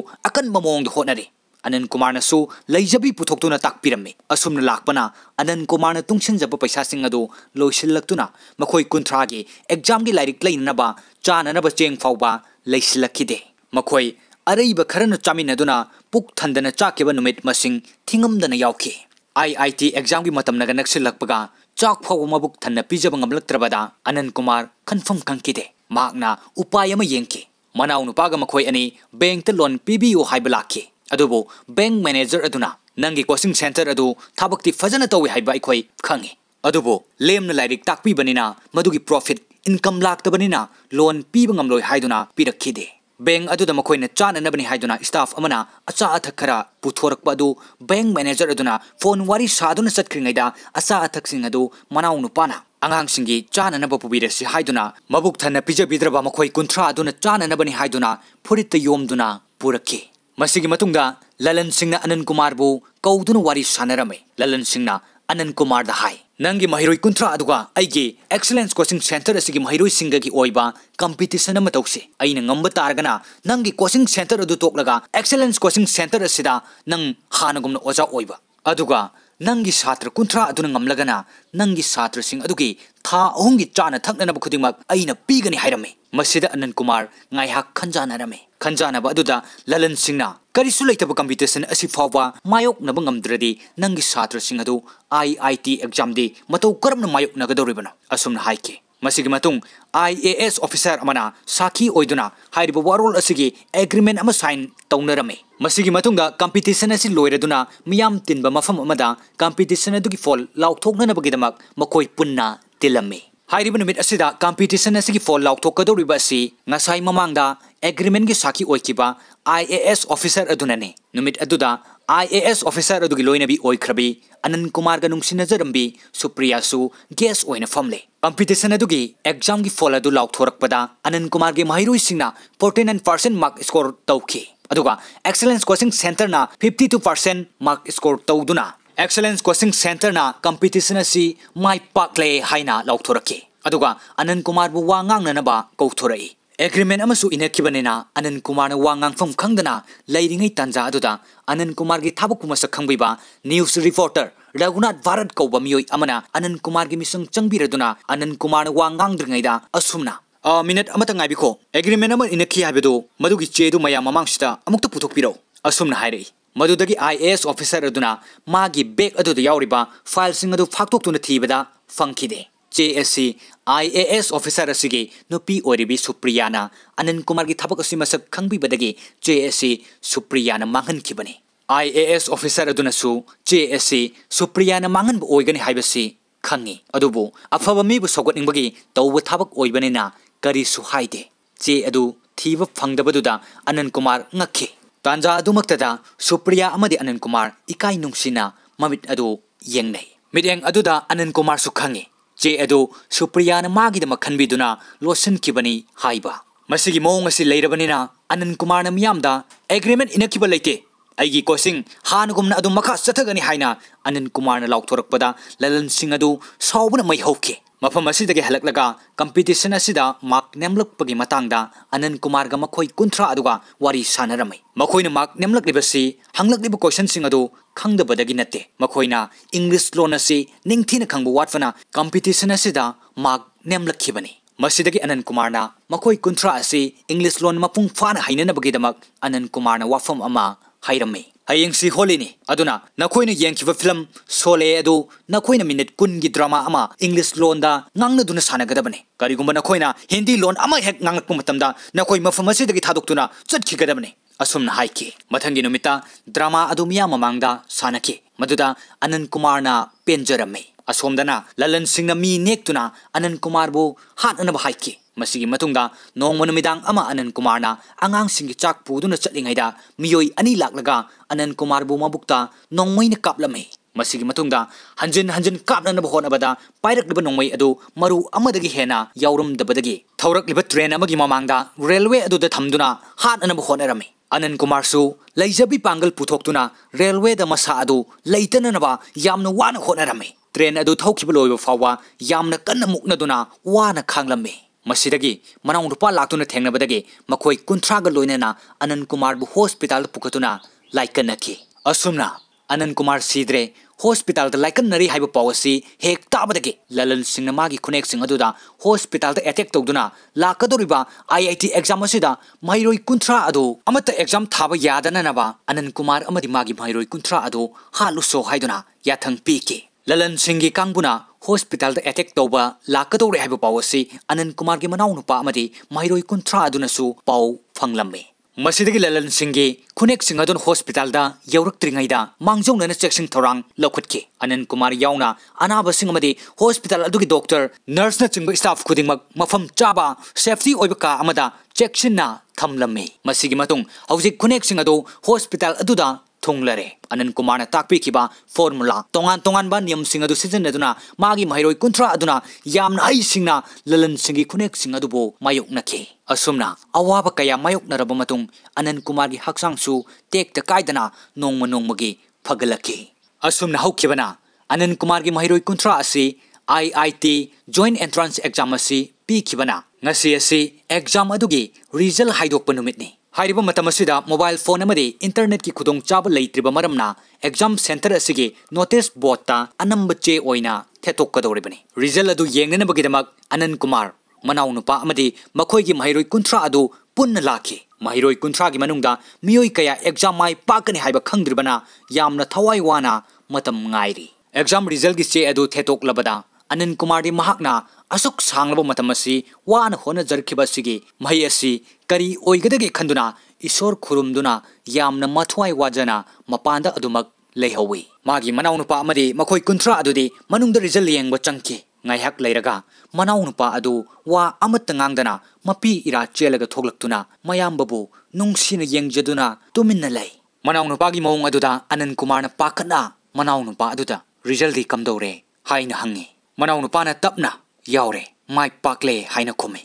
Kumar लेजबी पुथोक्तुना ताकपिरम्मे असुमन Kumar न पैसा सिंह अदो लोइसिलक्तुना मखोय कुंथ्रागे एग्जाम गी लाइरिक लैनबा चाननब चेंग फाउबा लेइसिलखिदे मखोय खरन चामिनदुना पुक थंदन चाकेब नुमित मसिंग आई आई टी एग्जाम की मतलब नक्सिलक्पगा चाक फाव मबुक थन्ना पिजब गमलक्त्रबदा अनन कुमार कन्फर्म कंकिदे मागना उपाय म येंके मनाउ नुपाग मखोय अनि बैंक त लोन पीबीओ हाइबलाखे अदुबो बैंक मैनेजर अदुना नंगी कोचिंग सेंटर अदु थाबक्ति फजन तोय हाइबा इखोय खंगे अदुबो लेम न लाइरिक ताकपी बनिना मदुगी प्रॉफिट इनकम लाख तबनिना लोन पीब गमलोय हाइदुना पिरखिदे बैंक अदुदा मखोइने चाननबनी हाइदुना स्टाफ अमना अचा अथक खरा पुथोरक पदु बैंक मैनेजर अदुना फोन वारी साधुन सत्खिंगैदा अचा अथक सिंह अदु मनाउ नुपाना angang singi chana nabo pubire si haiduna mabuk thana pija bidraba makhoi kunthra aduna chana nabani haiduna phurit yomduna purakhi masigi matungda lalan singna anan kumar bu kaudun wari sanarame lalan singna anan kumar da hai नंगी महिरो कुंथ्रा अदुगा आइगे excellence coaching centre असिगी महिरो सिंगगी ओइबा competition अम तौसे आइना ngamba targana नंगी कोचिंग सेंटर अदु तोकलगा एक्सलेंस कोचिंग सेंटर असिदा नंग हानगुम ओजा ओइबा नंगी छात्र कुंथ्रा अदुन ngamlagana नंगी छात्र सिंह अदुगी था अहुंगी चाना थकननब खुदिंगमा अइना पीगनि हाइरमे मसिद अनन कुमार ngaiha खंजानारमे खंजानाब अदुदा ललन सिंहना करिसु लैतब कम्पिटिशन असि फावा मायोक नब ngamद्रदि नंगी छात्र सिंह अदु आईआईटी एग्जाम दि मतौ करम मायोक नगदोरिबना असुमन हाइके ꯃꯁꯤꯒꯤ ꯃꯇꯨꯡ ꯑꯥꯏ ꯑꯦ ꯑꯦꯁ ꯑꯣꯐꯤꯁꯥꯔ ꯑꯃꯅ ꯁꯥꯈꯤ ꯑꯣꯏꯗꯨꯅ ꯍꯥꯏꯔꯤꯕ ꯋꯥꯔꯣꯜ ꯑꯁꯤꯒꯤ ꯑꯦꯒ꯭ꯔꯤꯃꯦꯟ ꯑꯃ ꯁꯥꯏꯟ ꯇꯧꯅꯔꯝꯃꯤ ꯃꯁꯤꯒꯤ ꯃꯇꯨꯡꯗ ꯀꯝꯄꯤꯇꯤꯁꯟ ꯑꯁꯤ ꯂꯣꯏꯔꯗꯨꯅ ꯃꯤꯌꯥꯝ ꯇꯤꯟꯕ ꯃꯐꯝ ꯑꯃꯗ ꯀꯝꯄꯤꯇꯤꯁꯟ ꯑꯗꯨꯒꯤ ꯐꯣꯜ ꯂꯥꯎꯊꯣꯛꯅꯅꯕꯒꯤꯗꯃꯛ ꯃꯈꯣꯏ ꯄꯨꯟꯅ ꯇꯤꯜꯂꯝꯃꯤ ꯍꯥꯏꯔꯤꯕ ꯅꯨꯃꯤꯠ ꯑꯁꯤꯗ ꯀꯝꯄꯤꯇꯤꯁꯟ ꯑꯁꯤꯒꯤ ꯐꯣꯜ ꯂꯥꯎꯊꯣꯛꯀꯗꯧꯔꯤꯕ ꯑꯁꯤ ꯉꯁꯥꯏ ꯃꯃꯥꯡꯗ ꯑꯦꯒ꯭ꯔꯤꯃꯦꯟꯒꯤ ꯁꯥꯈꯤ ꯑꯣꯏꯈꯤꯕ ꯑꯥꯏ ꯑꯦ ꯑꯦꯁ ꯑꯣꯐꯤꯁꯥꯔ ꯑꯗꯨꯅꯅꯤ ꯅꯨꯃꯤꯠ ꯑꯗꯨꯗ आई ए एस ऑफिसर अदुगी लोइनबी ओइख्रबी अनन कुमार ग नुंसिनजरमबी सुप्रियासु गेस ओइन फमले कंपटीशन अदुगी एग्जाम की फॉल अदु लाउथोरकपदा अनन कुमार गे महिरुइ सिंगना 49% मार्क स्कोर तौखी अदुगा कोचिंग सेंटर ना 52% मार्क स्कोर तौदुना एक्सेलेंस कोचिंग सेंटर ना कंपटीशन असि माइ पाकले हाइना कुमार बु वांगांगनबा कौथोरई Agreement a m a s u inakibane n a a n a n Kumar na wangang fong kangdana l a i r i n g a i tanja aduda a n a n Kumar gi thabuk kumasa khangbiba news reporter r a g u n a t h a r a d k o u b a miyoi amana a n a n Kumar gi misung changbiraduna a n a n Kumar na wangang dringaida asumna a minute amata ngai biko agreement ama inakhi habedu madugi chedu maya mamangsta i amukta puthok b i r o asumna hairei ꯃ ꯗ ꯨ ꯗ ꯒ f I A S ꯑ ꯣ a ꯤ ꯁ ꯥ ꯔ ꯑꯗꯨꯅ d ꯥ ꯒ a ꯕꯦꯒ ꯑꯗꯨꯗ ꯌꯥꯎꯔꯤꯕ ꯐ ꯥ ꯏ ꯜ ꯁ a k t ꯗ k t u n ꯇ t ꯛ i b a d a fangkide JSC IAS officer असिगे नुपी ओरिबी सुप्रियाना अनंत कुमार की थाबक असि मस खंगबी बदगे जेएससी सुप्रियाना मांगन किबने आईएएस ऑफिसर अदुनसु जेएससी सुप्रियाना मांगन ब ओइगने हाइबसी खंगे अदुबो अफबमी ब सगोनिंग बगे तौब थाबक ओइबने ना करी अनंत कुमार ngakhe तांजा सुप्रिया अनंत कुमार इकाई नुंगसिना मबित अदु येंगने मिदेंग अनंत कुमार सुखंगे ꯆꯦ ꯑꯗꯨ ꯁꯨꯄ꯭ꯔꯤꯌꯥꯅ ꯃꯥꯒꯤꯗꯃꯛ ꯈꯟꯕꯤꯗꯨꯅ ꯂꯣꯠꯁꯤꯟꯈꯤꯕꯅꯤ ꯍꯥꯏꯕ ꯃꯁꯤꯒꯤ ꯃꯑꯣꯡ ꯑꯁꯤ ꯂꯩꯔꯕꯅꯤꯅ ꯑꯅꯟ ꯀꯨꯃꯥꯔꯅ ꯃꯤꯌꯥꯝꯗ ꯑꯦꯒ꯭ꯔꯤꯃꯦꯟ ꯏꯅꯈꯤꯕ ꯂꯩꯇꯦ ꯑꯩꯒꯤ ꯀꯣꯆꯤꯡ ꯍꯥꯟꯅꯒꯨꯝꯅ ꯑꯗꯨꯝ ꯃꯈꯥ ꯆꯠꯊꯒꯅꯤ ꯍꯥꯏꯅ ꯑꯅꯟ ꯀꯨꯃꯥꯔꯅ ꯂꯥꯎꯊꯣꯔꯛꯄꯗ ꯂꯂꯟ ꯁꯤꯡ ꯑꯗꯨ ꯁꯥꯎꯕꯅ ꯃꯩ ꯍꯧꯈꯤ मफम असिदगे हलकलगा कंपटीशन मार्क नेमलकपगी मतांगदा अनन कुमारगा मखोय कुंथ्रा अदुगा वारी सानरमै मखोयन मार्क नेमलकलिबसि हांगलकलिब क्वेश्चन सिंग अदु खंगदबदगी नते मखोयना इंग्लिश लोन असि निंगथिन खंगबु वाटफना मार्क नेमलकखिबनि ꯃꯁꯤꯗꯒꯤ ꯑꯅꯟ ꯀꯨꯃꯥꯔꯅ ꯃꯈꯣꯏ ꯀꯨꯟꯊ꯭ꯔꯥ ꯑꯁꯤ ꯏꯪꯂꯤꯁ ꯂꯣꯟ ꯃꯄꯨꯡ ꯐꯥꯅ ꯍꯩꯅꯅꯕꯒꯤꯗꯃꯛ हाइरम्मे हयेंसी होलिनी अदुना नखोयने येंकिव फिल्म सोले अदु नखोयने मिनिट कुन गी ड्रामा अमा इंग्लिश लोन दा ngang दुना सानगदबने करिगुम नखोयना हिंदी लोन अमा हेक ngang मतम दा नखोय मफम असे दगी थादुक्तुना चटखिगदबने असुम हाइकी मथंगी नुमिता ड्रामा अदु मिया ममांग ꯑꯁꯣꯝꯗꯅ ꯂꯂꯟ ꯁꯤꯡꯅ ꯃꯤ ꯅꯦꯛꯇꯨꯅ ꯑꯅꯟ ꯀꯨꯃꯥꯔꯕꯨ ꯍꯥꯠꯅꯅꯕ ꯍꯥꯏꯈꯤ ꯃꯁꯤꯒꯤ ꯃꯇꯨꯡꯗ ꯅꯣꯡꯃ ꯅꯨꯃꯤꯗꯥꯡ ꯑꯃ ꯑꯅꯟ ꯀꯨꯃꯥꯔꯅ ꯑꯉꯥꯡꯁꯤꯡꯒꯤ ꯆꯥꯛ ꯄꯨꯗꯨꯅ ꯆꯠꯂꯤꯉꯩꯗ ꯃꯤꯑꯣꯏ ꯑꯅꯤ ꯂꯥꯛꯂꯒ ꯑꯅꯟ ꯀꯨꯃꯥꯔꯕꯨ ꯃꯕꯨꯛꯇ ꯅꯣꯡꯃꯩꯅ ꯀꯥꯞꯂꯝꯃꯤ ꯃꯁꯤꯒꯤ ꯃꯇꯨꯡꯗ ꯍꯟꯖꯤꯟ ꯍꯟꯖꯤꯟ ꯀꯥꯞꯅꯅꯕ ꯍꯣꯠꯅꯕꯗ ꯄꯥꯏꯔꯛꯂꯤꯕ ꯅꯣꯡꯃꯩ ꯑꯗꯨ ꯃꯔꯨ ꯑꯃꯗꯒꯤ ꯍꯦꯟꯅ ꯌꯥꯎꯔꯝꯗꯕꯗꯒꯤ ꯊꯧꯔꯛꯂꯤꯕ ꯇ꯭ꯔꯦꯟ ꯑꯃꯒꯤ ꯃꯃꯥꯡꯗ ꯔꯦꯜꯋꯦ ꯑꯗꯨꯗ ꯊꯝꯗꯨꯅ ꯍꯥꯠꯅꯅꯕ ꯍꯣꯠꯅꯔꯝꯃꯤ ꯑꯅꯟ ꯀꯨꯃꯥꯔꯁꯨ ꯂꯩꯖꯕꯤ ꯄꯥꯡꯒꯜ ꯄꯨꯊꯣꯛꯇꯨꯅ ꯔꯦꯜꯋꯦꯗ ꯃꯁꯥ ꯑꯗꯨ ꯂꯩꯇꯅꯅꯕ ꯌꯥꯝꯅ ꯋꯥꯅ ꯍꯣꯠꯅꯔꯝꯃꯤ ट्रेन अदु थौखिब लोइब फावा यामना कन्न मुकनदुना वाना खांगलमे मसिदगी मनाउ रुपा लाक्तुना थेंगनबदगे मखोय कुंथ्राग लोइनेना अनंत कुमार बु हॉस्पिटल पुखतुना लाइकनखि असुमना अनंत कुमार सिद्रे हॉस्पिटल द लाइकनरी हाइब पावसी हेक ताबदगे ललन सिंह मागी खुनेक सिंह अदुदा हॉस्पिटल द अटैक तौदुना लाकदोरिबा आईआईटी एग्जाम असिदा माइरोय कुंथ्रा अदो अमत एग्जाम थाब यादननबा अनंत कुमार अमदि मागी माइरोय कुंथ्रा अदो हालुसो हाइदुना याथंग पीके ललन सिंह की कांगबुना हॉस्पिटल अटैक तौब लाकदौरे है पाव से अनंत कुमार की मनाउनुपा माइरोई कुंथ्रा पाव फंगलमे ꯃꯁꯤꯗꯒꯤ ꯂꯂꯟꯁꯤꯡꯒꯤ ꯈꯨꯅꯦꯛꯁꯤꯡ ꯑꯗꯨꯅ ꯍꯣꯁꯄꯤꯇꯥꯜꯗ ꯌꯧꯔꯛꯇ꯭ꯔꯤꯉꯩꯗ ꯃꯥꯡꯖꯧꯅꯅ ꯆꯦꯛꯁꯤꯟ ꯊꯧꯔꯥꯡ ꯂꯧꯈꯠꯈꯤ ꯑꯅꯟ ꯀꯨꯃꯥꯔ ꯌꯥꯎꯅ ꯑꯅꯥꯕꯁꯤꯡ ꯑꯃꯗꯤ ꯍꯣꯁꯄꯤꯇꯥꯜ ꯑꯗꯨꯒꯤ ꯗꯣꯛꯇꯔ ꯅꯔꯁꯅꯆꯤꯡꯕ ꯁ꯭ꯇꯥꯐ ꯈꯨꯗꯤꯡꯃꯛ ꯃꯐꯝ ꯆꯥꯕ ꯁꯦꯐꯇꯤ ꯑꯣꯏꯕ ꯀꯥ ꯑꯃꯗ ꯆꯦꯛꯁꯤꯟꯅ ꯊꯝꯂꯝꯃꯤ ꯃꯁꯤꯒꯤ ꯃꯇꯨꯡ ꯍꯧꯖꯤꯛ ꯈꯨꯅꯦꯛꯁꯤꯡ ꯑꯗꯨ ꯍꯣꯁꯄꯤꯇꯥꯜ ꯑꯗꯨꯗ थूलरे अनन कुमार ने की फॉर्मूला तोान तोब नियम मागी महरो कुंथ्रा याम हईना ललन सिंगी खुनेक सिंग मायोनखे अवाब क्या मायोनरब अनन कुमार की हकसु तेक्त कायदना नोम नोमी फगलखे असुमना अनन कुमार की महरो कुंथ्रा I I T join entrance exam पीबना एग्जाम रिजल्ट हाईदपने हाइरिब मतम मोबाइल फोन इंटरनेट की खुदों चाब लेत्रिब मरमना एग्जाम सेंटर असिगे नोटिस बोर्ड ता चे ओइना थेतोक्कदोरिबनि रिजल्ट अनन कुमार मनाउ नुपा अमदे मखोइगी महैरोइ कुंथ्रा अदु पुन्न लाखि महैरोइ कुंथ्रा गी मनुंगदा मियोइ कया एग्जाम माइ पाकने हाइब खंगद्रिबना यामना वाना मतम एग्जाम रिजल्ट की चे अदु थेतोक्लबदा अनन कुमार असुक सांगलब मतम असी वान होनजरखिब असिगी मही असी करी ओइगदगे खंदुना ईश्वर खुरुमदुना यामन मथ्वाई वाजना मपांद अदुमक लेहवी मागी मनाउ नुपा अमदि मखोय कुंत्रा अदुदि मनुंग रिजल यंगब चंके ngaiak leiraga manau nupa adu wa amat ngangdana mapi ira chelaga thoglaktuna mayam babu nungsina yengjaduna tuminna lai manau nupa gi maung aduda anan kumar na pakana manau nupa aduda result di kamdore haina hangi manau nupa na tapna ꯌꯥꯎꯔꯦ ꯃꯥꯏ ꯄꯥꯛꯂꯦ ꯍꯥꯏꯅ ꯈꯨꯝꯃꯤ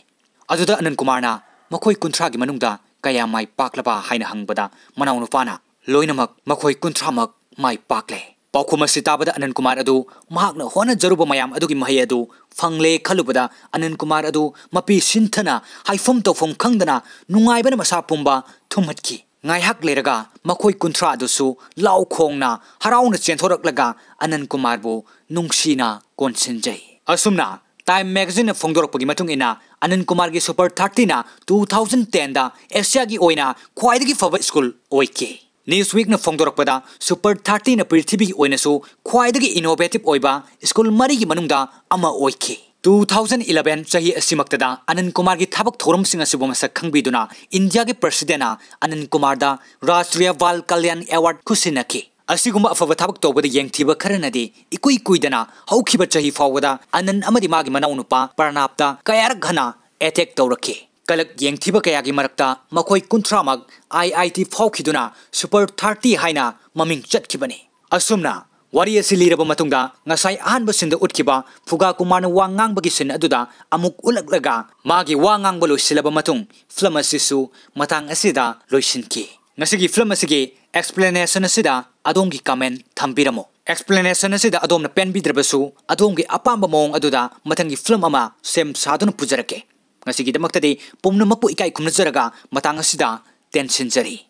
ꯑꯗꯨꯗ ꯑꯅꯟ ꯀꯨꯃꯥꯔꯅ ꯃꯈꯣꯏ ꯀꯨꯟꯊ꯭ꯔꯥꯒꯤ ꯃꯅꯨꯡꯗ ꯀꯌꯥ ꯃꯥꯏ ꯄꯥꯛꯂꯕ ꯍꯥꯏꯅ ꯍꯪꯕꯗ ꯃꯅꯥꯎꯅꯨꯄꯥꯅ ꯂꯣꯏꯅꯃꯛ ꯃꯈꯣꯏ ꯀꯨꯟꯊ꯭ꯔꯥꯃꯛ ꯃꯥꯏ ꯄꯥꯛꯂꯦ ꯄꯥꯎꯈꯨꯝ ꯑꯁꯤ ꯇꯥꯕꯗ ꯑꯅꯟ ꯀꯨꯃꯥꯔ ꯑꯗꯨ ꯃꯍꯥꯛꯅ ꯍꯣꯠꯅꯖꯔꯨꯕ ꯃꯌꯥꯝ ꯑꯗꯨꯒꯤ ꯃꯍꯩ ꯑꯗꯨ ꯐꯪꯂꯦ ꯈꯜꯂꯨꯕꯗ ꯑꯅꯟ ꯀꯨꯃꯥꯔ ꯑꯗꯨ ꯃꯄꯤ ꯁꯤꯟꯊꯅ ꯍꯥꯏꯐꯝ ꯇꯧꯐꯝ ꯈꯪꯗꯅ ꯅꯨꯡꯉꯥꯏꯕꯅ ꯃꯁꯥ ꯄꯨꯝꯕ ꯊꯨꯝꯍꯠꯈꯤ ꯉꯥꯏꯍꯥꯛ ꯂꯩꯔꯒ ꯃꯈꯣꯏ ꯀꯨꯟꯊ꯭ꯔꯥ ꯑꯗꯨꯁꯨ ꯂꯥꯎ ꯈꯣꯡꯅ ꯍꯔꯥꯎꯅ ꯆꯦꯟꯊꯣꯔꯛꯂꯒ ꯑꯅꯟ ꯀꯨꯃꯥꯔꯕꯨ ꯅꯨꯡꯁꯤꯅ ꯀꯣꯟꯁꯤꯟꯖꯩ ꯑꯁꯨꯝꯅ टाइम मैगजीन फोंदोरपगी मतुंग कुमार की सुपर 30 ना 2010 दा एशिया की ओइना ख्वाइदगी स्कूल ओइके न्यूज़वीक ने फोंदोरपदा सुपर 30 ना पृथ्वी की ओइनसु इनोवेटिव ओइबा स्कूल मरी की मनुंग दा अमा ओइके 2011 ꯆꯍꯤ ꯑꯁꯤꯃꯛꯇꯗ ꯑꯅꯟ ꯀꯨꯃꯥꯔꯒꯤ ꯊꯕꯛ ꯊꯧꯔꯝꯁꯤꯡ ꯑꯁꯤꯕꯨ ꯃꯁꯛ ꯈꯪꯕꯤꯗꯨꯅ ꯏꯟꯗꯤꯌꯥꯒꯤ ꯄ꯭ꯔꯁꯤꯗꯦꯟꯅ ꯑꯅꯟ ꯀꯨꯃꯥꯔꯗ ꯔꯥꯁꯇ꯭ꯔꯤꯌꯥ ꯕꯥꯜ ꯀꯜꯌꯥꯟ ꯑꯦꯋꯥꯔꯗ ꯈꯨꯠꯁꯤꯟꯅꯈꯤ ꯑꯁꯤꯒꯨꯝꯕ ꯑꯐꯕ ꯊꯕꯛ ꯇꯧꯕꯗ ꯌꯦꯡꯊꯤꯕ ꯈꯔꯅꯗꯤ ꯏꯀꯨꯏ ꯀꯨꯏꯗꯅ ꯍꯧꯈꯤꯕ ꯆꯍꯤ ꯐꯥꯎꯕꯗ ꯑꯅꯟ ꯑꯃꯗꯤ ꯃꯥꯒꯤ ꯃꯅꯥꯎꯅꯨꯄꯥ ꯄ꯭ꯔꯅꯥꯞꯇ ꯀꯌꯥꯔꯛ ꯍꯟꯅ ꯑꯦꯇꯦꯛ ꯇꯧꯔꯛꯈꯤ ꯀꯂꯛ ꯌꯦꯡꯊꯤꯕ ꯀꯌꯥꯒꯤ ꯃꯔꯛꯇ ꯃꯈꯣꯏ ꯀꯨꯟꯊ꯭ꯔꯥꯃꯛ ꯑꯥꯏ ꯑꯥꯏ ꯇꯤ ꯐꯥꯎꯈꯤꯗꯨꯅ ꯁꯨꯄꯔ ꯊꯥꯔꯇꯤ ꯍꯥꯏꯅ ꯃꯃꯤꯡ ꯆꯠꯈꯤꯕꯅꯤ ꯑꯁꯨꯝꯅ ꯋꯥꯔꯤ ꯑꯁꯤ ꯂꯤꯔꯕ ꯃꯇꯨꯡꯗ ꯉꯁꯥꯏ ꯑꯍꯥꯟꯕ ꯁꯤꯟꯗ ꯎꯠꯈꯤꯕ ꯐꯨꯒꯥ ꯀꯨꯃꯥꯔꯅ ꯋꯥ ꯉꯥꯡꯕꯒꯤ ꯁꯤꯟ ꯑꯗꯨꯗ ꯑꯃꯨꯛ ꯎꯠꯂꯛꯂꯒ ꯃꯥꯒꯤ ꯋꯥ ꯉꯥꯡꯕ ꯂꯣꯏꯁꯤꯜꯂꯕ ꯃꯇꯨꯡ ꯐꯤꯂꯝ ꯑꯁꯤꯁꯨ ꯃꯇꯥꯡ ꯑꯁꯤꯗ ꯂꯣꯏꯁꯤꯟꯈꯤ ꯉꯁꯤꯒꯤ ꯐꯤꯂꯝ ꯑꯁꯤꯒꯤ ꯑꯦꯛꯁꯄ꯭ꯂꯦꯅꯦꯁꯟ ꯑꯁꯤꯗ अदोमगी कमेंट थम्बीरमो एक्सप्लेनेशन असिद अदोमना पेनबीद्रबसु अदोमगी अपाम्ब मओंग अदुदा मथंगी फिल्म अमा सेम सादुन पुजरके ngasigidamakta de pumna mapu ikai khumna jaraga